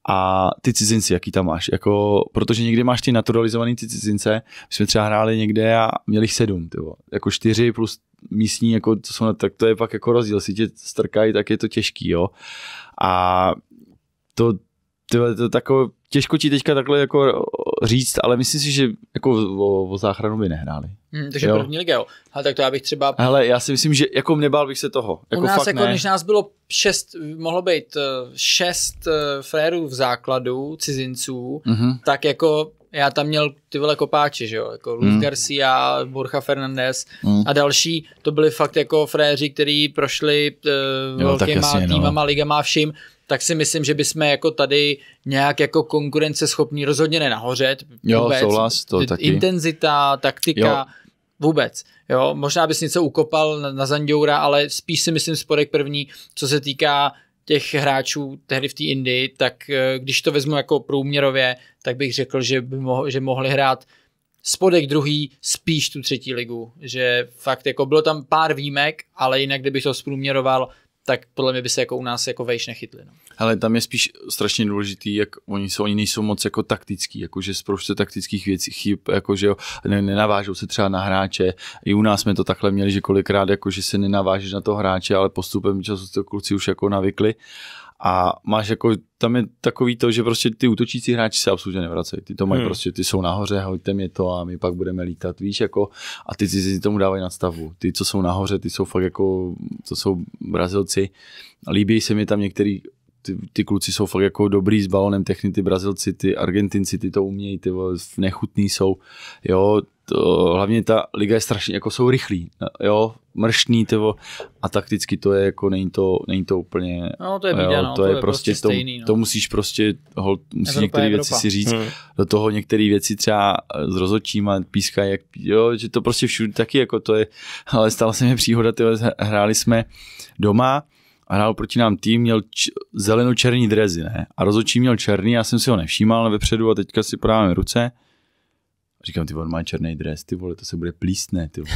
a ty cizinci, jaký tam máš, jako, protože někdy máš ty naturalizovaný ty cizince, my jsme třeba hráli někde a měli jich sedm, tyvo, jako čtyři plus místní, jako, to jsou, tak to je pak jako rozdíl, si tě strkají, tak je to těžký, jo, a to, tyvo, to takové, těžko ti teďka takhle jako říct, ale myslím si, že jako o, o záchranu by nehráli. Hmm, takže jo? první liga, jo. Ha, tak to já bych třeba... Hele, já si myslím, že jako nebál bych se toho. Jako U nás, fakt jako, ne. když nás bylo šest, mohlo být eh, šest eh, frérů v základu, cizinců, mm-hmm. tak jako já tam měl ty vole kopáče, že jo, jako Luis mm. Garcia, Borja Fernandez mm. a další, to byly fakt jako fréři, kteří prošli uh, jo, velkýma jasně, no. týmama, no. ligama a všim, tak si myslím, že bychom jako tady nějak jako konkurenceschopní rozhodně nenahořet. Jo, vůbec. souhlas, to taky. Intenzita, taktika, jo. vůbec. Jo, možná bys něco ukopal na, na Zandjoura, ale spíš si myslím spodek první, co se týká těch hráčů tehdy v té Indii, tak eh, když to vezmu jako průměrově, tak bych řekl, že, by mo- že mohli hrát spodek druhý, spíš tu třetí ligu. Že fakt jako bylo tam pár výjimek, ale jinak kdybych to zprůměroval, tak podle mě by se jako u nás jako vejš nechytli. No. Ale tam je spíš strašně důležitý, jak oni jsou, oni nejsou moc jako taktický, jakože spoustu taktických věcí chyb, jakože ne, nenavážou se třeba na hráče. I u nás jsme to takhle měli, že kolikrát jakože se nenavážeš na to hráče, ale postupem času to kluci už jako navykli. A máš jako, tam je takový to, že prostě ty útočící hráči se absolutně nevracejí. Ty to mají hmm. prostě, ty jsou nahoře, hoďte mi to a my pak budeme lítat, víš, jako, a ty si tomu dávají nadstavu. Ty, co jsou nahoře, ty jsou fakt jako, to jsou Brazilci. Líbí se mi tam některý ty, ty kluci jsou fakt jako dobrý s balonem techni, ty Brazilci, ty Argentinci, ty to umějí, ty nechutný jsou, jo, to, hlavně ta liga je strašně, jako jsou rychlí, jo, mrštní, ty, a takticky to je jako, není to, není to úplně, no, to je, bída, jo, no, to, to je, je prostě, prostě stejný, to, no. to musíš prostě, hol, musíš některé věci si říct, hmm. do toho některé věci třeba s rozhodčíma pískají, jak, jo, že to prostě všude taky, jako to je, ale stala se mi příhoda, tyvo, hráli jsme doma, a hrál proti nám tým, měl č- zeleno-černý drezy, ne? A rozočí měl černý, já jsem si ho nevšímal vepředu a teďka si podáme ruce. A říkám, ty on má černý dres, ty vole, to se bude plísné, ty vole.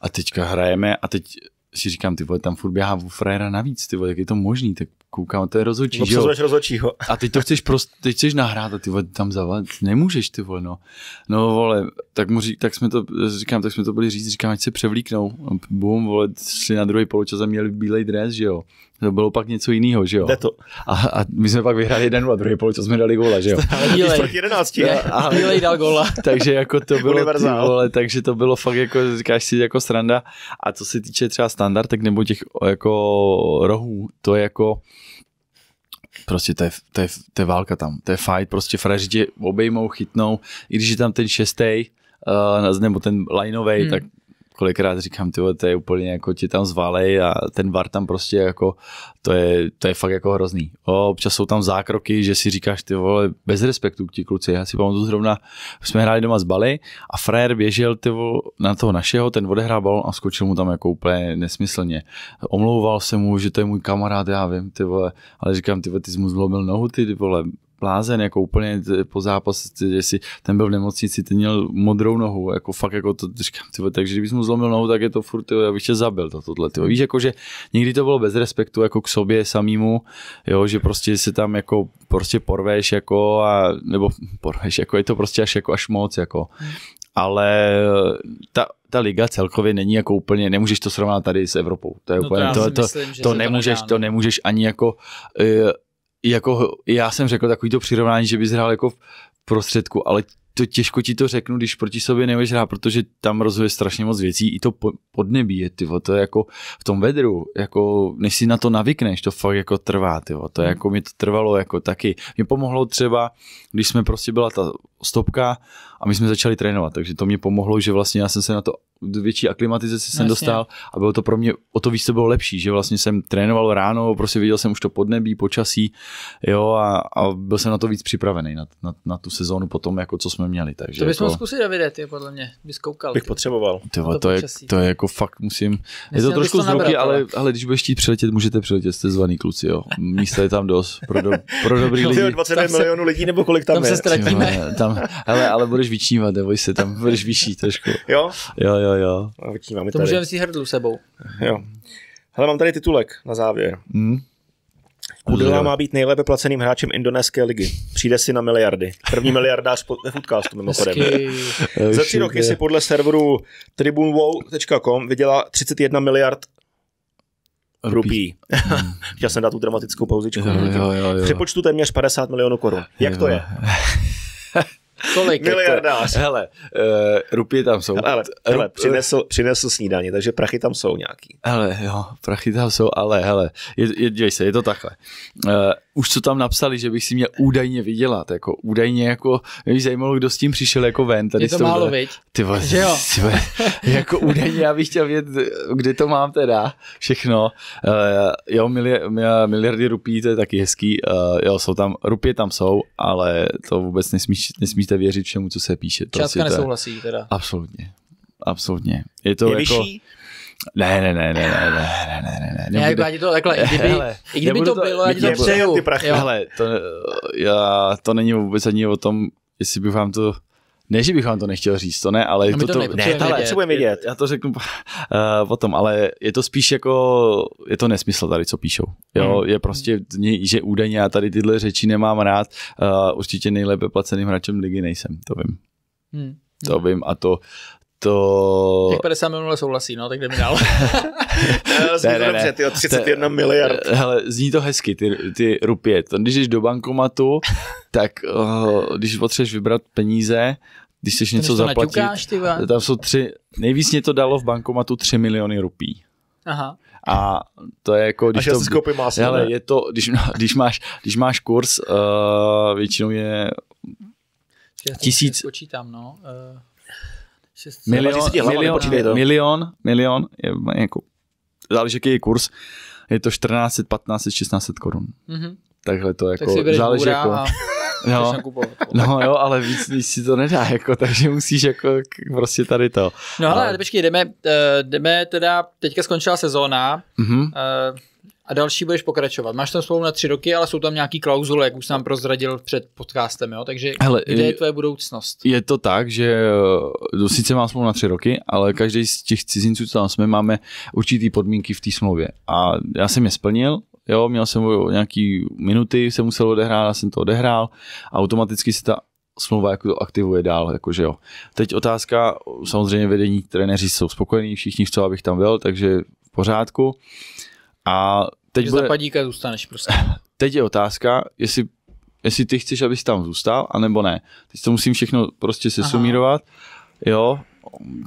A teďka hrajeme a teď si říkám, ty vole, tam furt běhá frajera navíc, ty vole, jak je to možný, tak koukám, to je rozhodčí, že jo? rozhodčího. A teď to chceš prostě, teď chceš nahrát a ty vole, tam zavolat, nemůžeš ty vole, no. No vole, tak mu řík, tak jsme to, říkám, tak jsme to byli říct, říkám, ať se převlíknou. Bum, vole, šli na druhý poločas a měli bílej dres, že jo. To bylo pak něco jiného, že jo. to. A, a, my jsme pak vyhráli jeden a druhý poločas jsme dali góla, že jo. Bílej. A, bílej dal góla. takže jako to bylo, ty vole, takže to bylo fakt jako, říkáš si, jako sranda. A co se týče třeba tak nebo těch jako rohů, to je jako Prostě to je, to, je, to je válka tam, to je fight, prostě fraři tě obejmou, chytnou, i když je tam ten šestý, uh, eh, nebo ten lineový, hmm. tak kolikrát říkám, ty to je úplně jako ti tam zvalej a ten VAR tam prostě jako, to je, to je fakt jako hrozný. O, občas jsou tam zákroky, že si říkáš, ty vole, bez respektu k ti kluci. Já si pamatuju zrovna, jsme hráli doma z Bali a frajer běžel ty vole, na toho našeho, ten odehrál balon a skočil mu tam jako úplně nesmyslně. Omlouval se mu, že to je můj kamarád, já vím, ty vole, ale říkám, ty vole, ty jsi mu zlomil nohu, ty vole, blázen, jako úplně po zápase, jestli ten byl v nemocnici, ten měl modrou nohu, jako fakt, jako to říkám, tyvo, takže kdybych mu zlomil nohu, tak je to furt, tyvo, já bych tě zabil, to, tohle, tyvo. víš, jako, že někdy to bylo bez respektu, jako k sobě samýmu, jo, že prostě se tam, jako, prostě porveš, jako, a, nebo porveš, jako, je to prostě až, jako, až moc, jako, ale ta, ta liga celkově není jako úplně, nemůžeš to srovnat tady s Evropou. To je no úplně, to, to, myslím, to, to nemůžeš, to no. nemůžeš ani jako eh, jako já jsem řekl takový to přirovnání, že bys hrál jako v prostředku, ale to těžko ti to řeknu, když proti sobě nevíš hrát, protože tam rozhoduje strašně moc věcí, i to podnebí je, tyvo, to je jako v tom vedru, jako než si na to navykneš, to fakt jako trvá, tyvo, to je hmm. jako mi to trvalo jako taky. Mě pomohlo třeba, když jsme prostě byla ta stopka a my jsme začali trénovat, takže to mě pomohlo, že vlastně já jsem se na to větší aklimatizaci jsem dostal a bylo to pro mě, o to víc to bylo lepší, že vlastně jsem trénoval ráno, prostě viděl jsem už to podnebí, počasí, jo, a, a byl jsem na to víc připravený, na, na, na tu sezónu potom, jako co jsme měli. Takže to bychom jako, zkusit, Davide, ty podle mě, bys koukal. Bych ty. potřeboval. Tyvo, to, to, je, to je jako fakt musím, Myslím, je to trošku z ruky, ale, ale když budeš chtít přiletět, můžete přiletět, jste zvaný kluci, jo. Místa je tam dost, pro, do, pro dobrý lidi. 20 milionů lidí, nebo kolik tam, tam je? se ztratíme. Tam, hele, ale budeš vyčnívat, neboj se, tam budeš vyšší trošku. Jo? Jo, jo, jo, A to tady. můžeme si hrdlu sebou. Jo. Hele, mám tady titulek na závěr. Hmm. Kudela má být nejlépe placeným hráčem indonéské ligy. Přijde si na miliardy. První miliardář ve footcastu mimochodem. Za tři roky si podle serveru tribunwow.com vydělá 31 miliard rupí. Hmm. Chtěl jsem dát tu dramatickou pauzičku. Jo, jo, jo, jo. Přepočtu téměř 50 milionů korun. Jak jo. to je? Kolik Miliardář. To? Hele, uh, eh, rupy tam jsou. Hele, ale, hele přinesl, přinesl snídaně, takže prachy tam jsou nějaký. Hele, jo, prachy tam jsou, ale hele, je, je, dívej se, je to takhle. Uh, už co tam napsali, že bych si měl údajně vydělat, jako údajně jako, mě zajímalo, kdo s tím přišel jako ven. Tady je to málo, viď? Ty vole, jo? Ty vole, jako údajně, já bych chtěl vědět, kde to mám teda, všechno. Uh, jo, miliardy, miliardy rupí, to je taky hezký, uh, jo, jsou tam, rupě tam jsou, ale to vůbec nesmí, nesmíte věřit všemu, co se píše. Částka prostě nesouhlasí teda. Absolutně, absolutně. Je to je jako... Vyšší? Ne, ne, ne, ne, ne, ne, ne, ne, ne. Já, jako ani to takhle, i kdyby, kdyby to, bylo, já ti to přeju. Ty prachy. Hele, to, já, to není vůbec ani o tom, jestli bych vám to ne, že bych vám to nechtěl říct, to ne, ale je to, to, ne, ne. vědět. vědět. Já to řeknu uh, eh, potom, ale je to spíš jako, je to nesmysl tady, co píšou. Jo, mm. je prostě, že údajně já tady tyhle řeči nemám rád, uh, určitě nejlépe placeným hráčem ligy nejsem, to vím. Mm. To vím a to, to... Těch 50 milionů souhlasí, no, tak jdeme dál. zní ne, to ne, dobře, ty 31 to, miliard. Eh, hele, zní to hezky, ty, ty rupě. To, když jdeš do bankomatu, tak uh, když potřebuješ vybrat peníze, když chceš něco zaplatit, naťukáš, tam jsou tři, nejvíc mě to dalo v bankomatu 3 miliony rupí. Aha. A to je jako, když Až to, já si máslo, hele, je to, když, když, máš, když máš kurz, uh, většinou je tisíc. Počítám, no. Uh milion, milion, milion, milion, je jako, záleží, jaký je kurz, je to 14, 15, 16 korun. Mm-hmm. Takhle to jako, tak záleží jako... A... No, no jo, ale víc, víc si to nedá, jako, takže musíš jako prostě tady to. No ale, ale... počkej, jdeme, eh, jdeme teda, teďka skončila sezóna, mm-hmm. uh, a další budeš pokračovat. Máš tam smlouvu na tři roky, ale jsou tam nějaký klauzule, jak už jsem prozradil před podcastem, jo? takže Hele, kde je, je tvoje budoucnost? Je to tak, že eh, no, sice mám smlouvu na tři roky, ale každý z těch cizinců, co tam jsme, máme určitý podmínky v té smlouvě. A já jsem je splnil, jo, měl jsem nějaký minuty, jsem musel odehrát, já jsem to odehrál a automaticky se ta smlouva jako aktivuje dál, jakože jo. Teď otázka, samozřejmě vedení, trenéři jsou spokojení, všichni chcou, abych tam byl, takže v pořádku. A teď bude, zapadíka zůstaneš prostě. Teď je otázka, jestli, jestli ty chceš, abys tam zůstal, anebo ne. Teď to musím všechno prostě sesumírovat. Aha. Jo,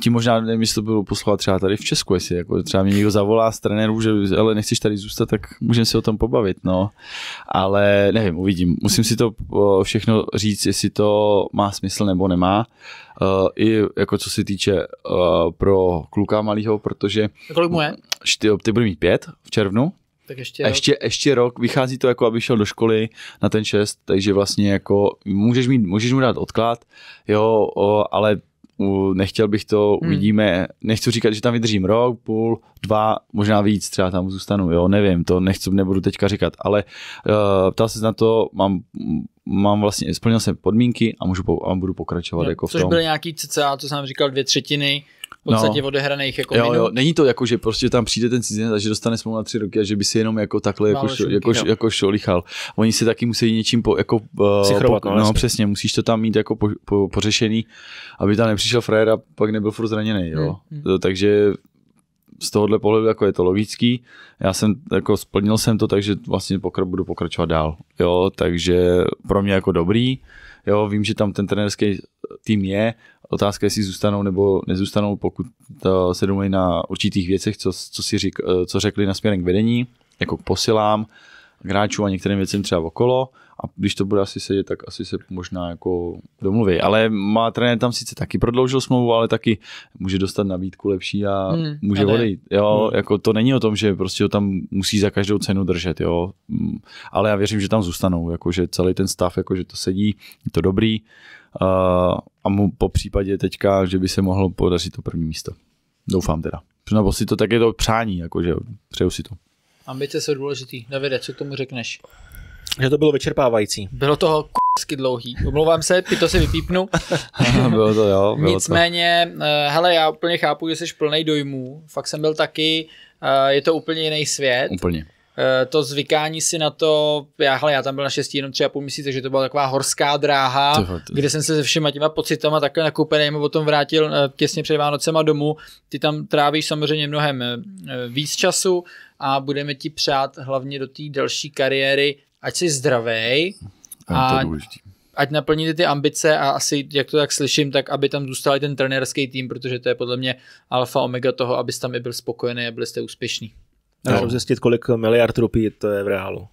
ti možná nevím, jestli to bylo poslouchat třeba tady v Česku, jestli jako třeba mě někdo zavolá z trenérů, že ale nechceš tady zůstat, tak můžeme se o tom pobavit, no. Ale nevím, uvidím. Musím si to všechno říct, jestli to má smysl nebo nemá. Uh, I jako co se týče uh, pro kluka malého, protože... A kolik mu je? Ty, ty bude mít pět v červnu, tak ještě, rok. ještě, ještě rok. Vychází to jako, aby šel do školy na ten šest, takže vlastně jako můžeš, mít, můžeš mu dát odklad, jo, o, ale nechtěl bych to, hmm. uvidíme, nechci říkat, že tam vydržím rok, půl, dva, možná víc, třeba tam zůstanu, jo, nevím, to nechci, nebudu teďka říkat, ale uh, ptal se na to, mám mám vlastně, splnil jsem podmínky a, můžu, a budu pokračovat jo, jako v tom. Což byly nějaký cca, co jsem říkal, dvě třetiny v podstatě no. odehraných jako jo, minut. Jo, není to jako, že prostě tam přijde ten cizinec a že dostane smlouvu na tři roky a že by si jenom jako takhle Málo jako, šo, jako, šo, jako šolichal. Oni si taky musí něčím po, jako, eh, Sichrovat, po, no, no přesně, musíš to tam mít jako po, po, pořešený, aby tam nepřišel frajer a pak nebyl furt zraněný, jo. Hmm, hmm, To, Takže z tohohle pohledu jako je to logický. Já jsem jako splnil jsem to, takže vlastně pokra- budu pokračovat dál. Jo, takže pro mě jako dobrý. Jo, vím, že tam ten trenerský tým je, Otázka, jestli zůstanou nebo nezůstanou, pokud eh, se domluví na určitých věcech, co, co, si řík, eh, co řekli na směrem k vedení, jako k posilám, k hráčům a některým věcem třeba okolo. A když to bude asi sedět, tak asi se možná jako domluví. Ale má trenér tam sice taky prodloužil smlouvu, ale taky může dostat nabídku lepší a hmm, může ale... odejít. Jo, hmm. jako to není o tom, že prostě ho tam musí za každou cenu držet, jo. Hmm, ale já věřím, že tam zůstanou, jako že celý ten stav, jako že to sedí, je to dobrý a mu po případě teďka, že by se mohlo podařit to první místo. Doufám teda. Nebo si to tak je to přání, jakože přeju si to. Ambice jsou důležitý. Davide, co k tomu řekneš? Že to bylo vyčerpávající. Bylo to k***sky dlouhý. Omlouvám se, to si vypípnu. bylo to, jo. Bylo Nicméně, to. Eh, hele, já úplně chápu, že jsi plnej dojmů. Fakt jsem byl taky, eh, je to úplně jiný svět. Úplně. Eh, to zvykání si na to, já, hele, já tam byl šestí jenom tři a půl měsíce, takže to byla taková horská dráha, Tyhle, ty. kde jsem se se všema těma pocitama takhle nakoupený, o tom vrátil eh, těsně před Vánocema domů. Ty tam trávíš samozřejmě mnohem eh, víc času a budeme ti přát hlavně do té další kariéry, ať jsi zdravej a, ať naplníte ty ambice a asi, jak to tak slyším, tak aby tam zůstal ten trenérský tým, protože to je podle mě alfa omega toho, abys tam i byl spokojený a byli jste úspěšní. Nebo no. zjistit, kolik miliard rupí to je v reálu.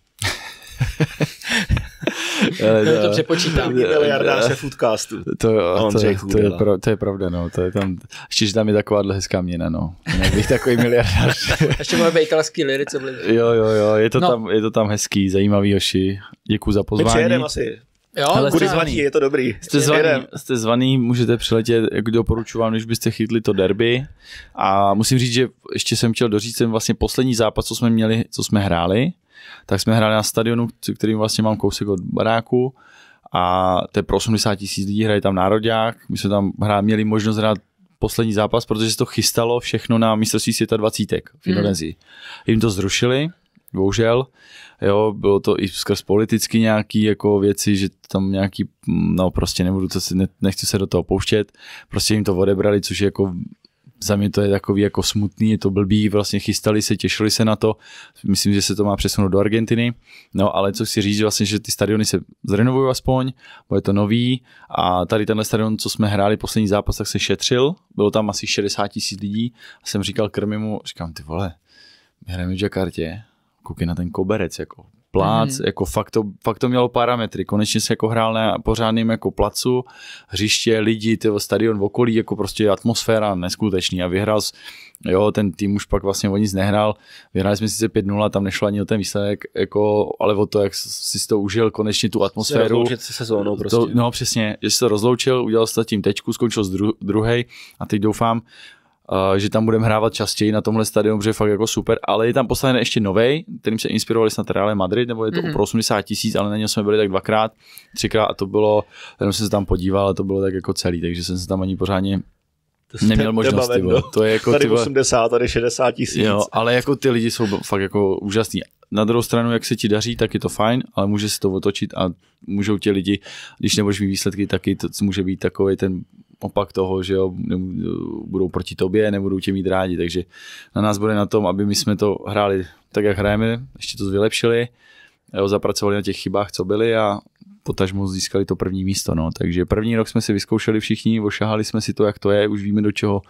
to to přepočítám. Miliardáře foodcastu. To, jo, to, je, to, je, pro, to je pravda, no. To je tam, ještě, že tam je taková hezká měna, no. Bych takový miliardář. ještě máme italský liry, co byli. Jo, jo, jo, je to, no. tam, je to tam hezký, zajímavý hoši. Děkuji za pozvání. My přijedeme asi. Jo, Hele, jste zvaný, je to dobrý. Jste zvaný, jste zvaný, můžete přiletět, jak doporučuji vám, když byste chytli to derby. A musím říct, že ještě jsem chtěl doříct, ten vlastně poslední zápas, co jsme měli, co jsme hráli, tak jsme hráli na stadionu, kterým vlastně mám kousek od baráku a to je pro 80 tisíc lidí, hrají tam nároďák, my jsme tam hra, měli možnost hrát poslední zápas, protože se to chystalo všechno na mistrovství světa 20 v hmm. Indonésii. Mm. Jim to zrušili, bohužel. Jo, bylo to i skrz politicky nějaký jako věci, že tam nějaký, no prostě nebudu to, si, ne, nechci se do toho pouštět, prostě jim to odebrali, což je jako za mě to je takový jako smutný, je to blbý, vlastně chystali se, těšili se na to, myslím, že se to má přesunout do Argentiny, no ale co chci říct, vlastně, že ty stadiony se zrenovují aspoň, bude to nový a tady tenhle stadion, co jsme hráli poslední zápas, tak se šetřil, bylo tam asi 60 tisíc lidí a jsem říkal krmimu, říkám ty vole, hrajeme v Jakartě koukej na ten koberec, jako plác, mm. jako fakt to, fakt to mělo parametry. Konečně se jako hrál na pořádným jako placu, hřiště, lidi, tyvo, stadion v okolí, jako prostě atmosféra neskutečný a vyhrál jo, ten tým už pak vlastně o nic nehrál, vyhráli jsme sice 5-0, tam nešlo ani o ten výsledek, jako, ale o to, jak si to užil konečně tu atmosféru. Rozloučit se sezónou prostě. To, no přesně, že se rozloučil, udělal se tím tečku, skončil z dru, druhej a teď doufám, že tam budeme hrávat častěji na tomhle stadionu, protože je fakt jako super, ale je tam postaven ještě novej, kterým se inspirovali snad Real Madrid, nebo je to mm-hmm. pro 80 tisíc, ale na něm jsme byli tak dvakrát, třikrát a to bylo, jenom jsem se tam podíval, ale to bylo tak jako celý, takže jsem se tam ani pořádně to neměl možnost, to je jako tady 80, tady 60 tisíc. Jo, ale jako ty lidi jsou fakt jako úžasní. Na druhou stranu, jak se ti daří, tak je to fajn, ale může se to otočit a můžou ti lidi, když nebudeš mít výsledky, taky to může být takový ten opak toho, že jo, budou proti tobě, nebudou tě mít rádi, takže na nás bude na tom, aby my jsme to hráli tak, jak hrajeme, ještě to vylepšili, jo, zapracovali na těch chybách, co byly a potažmo získali to první místo, no. takže první rok jsme si vyzkoušeli všichni, ošahali jsme si to, jak to je, už víme, do čeho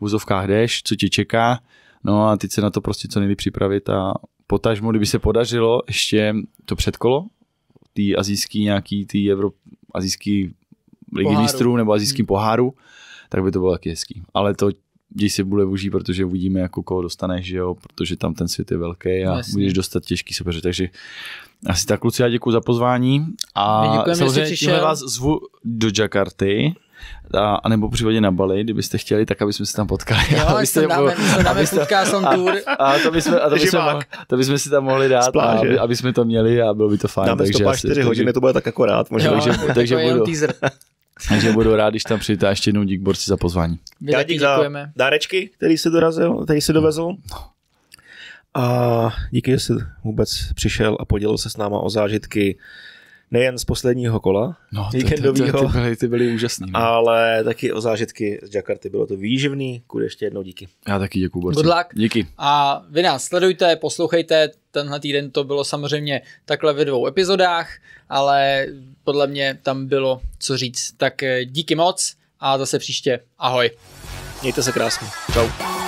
v úzovkách jdeš, co tě čeká, no a teď se na to prostě co nejlíp připravit a potažmo, kdyby se podařilo ještě to předkolo, ty azijský nějaký, ty Evrop, azijský ligy mistrů nebo azijským hmm. poháru, tak by to bylo taky hezký. Ale to když se bude užít, protože uvidíme, jako koho dostaneš, že jo, protože tam ten svět je velký a Jasně. budeš dostat těžký soupeře. Takže asi tak, kluci, já děkuji za pozvání a děkujeme, samozřejmě vás zvu do Jakarty a, a nebo případně na Bali, kdybyste chtěli, tak aby jsme se tam potkali. Jo, abyste, dáme, abyste, dáme abyste, A, a to bychom, a to bychom, to bychom si tam mohli dát, a aby, aby, jsme to měli a bylo by to fajn. Dáme takže 104 asi, hodiny, to bude tak akorát. Možná, jo, takže, takže budu, takže budu rád, když tam přijde ještě jednou dík borci za pozvání. My Já dík za dárečky, který se dorazil, který se dovezl. No. A díky, že jsi vůbec přišel a podělil se s náma o zážitky nejen z posledního kola no, víkendového, ty, ty, ty, byly, ty byly úžasný. Ne? No. Ale taky o zážitky z Jakarty. Bylo to výživný, kudy ještě jednou díky. Já taky děkuji, Borci. Good luck. Díky. A vy nás sledujte, poslouchejte, tenhle týden to bylo samozřejmě takhle ve dvou epizodách, ale podle mě tam bylo co říct. Tak eh, díky moc a zase příště. Ahoj. Mějte se krásně. Ciao.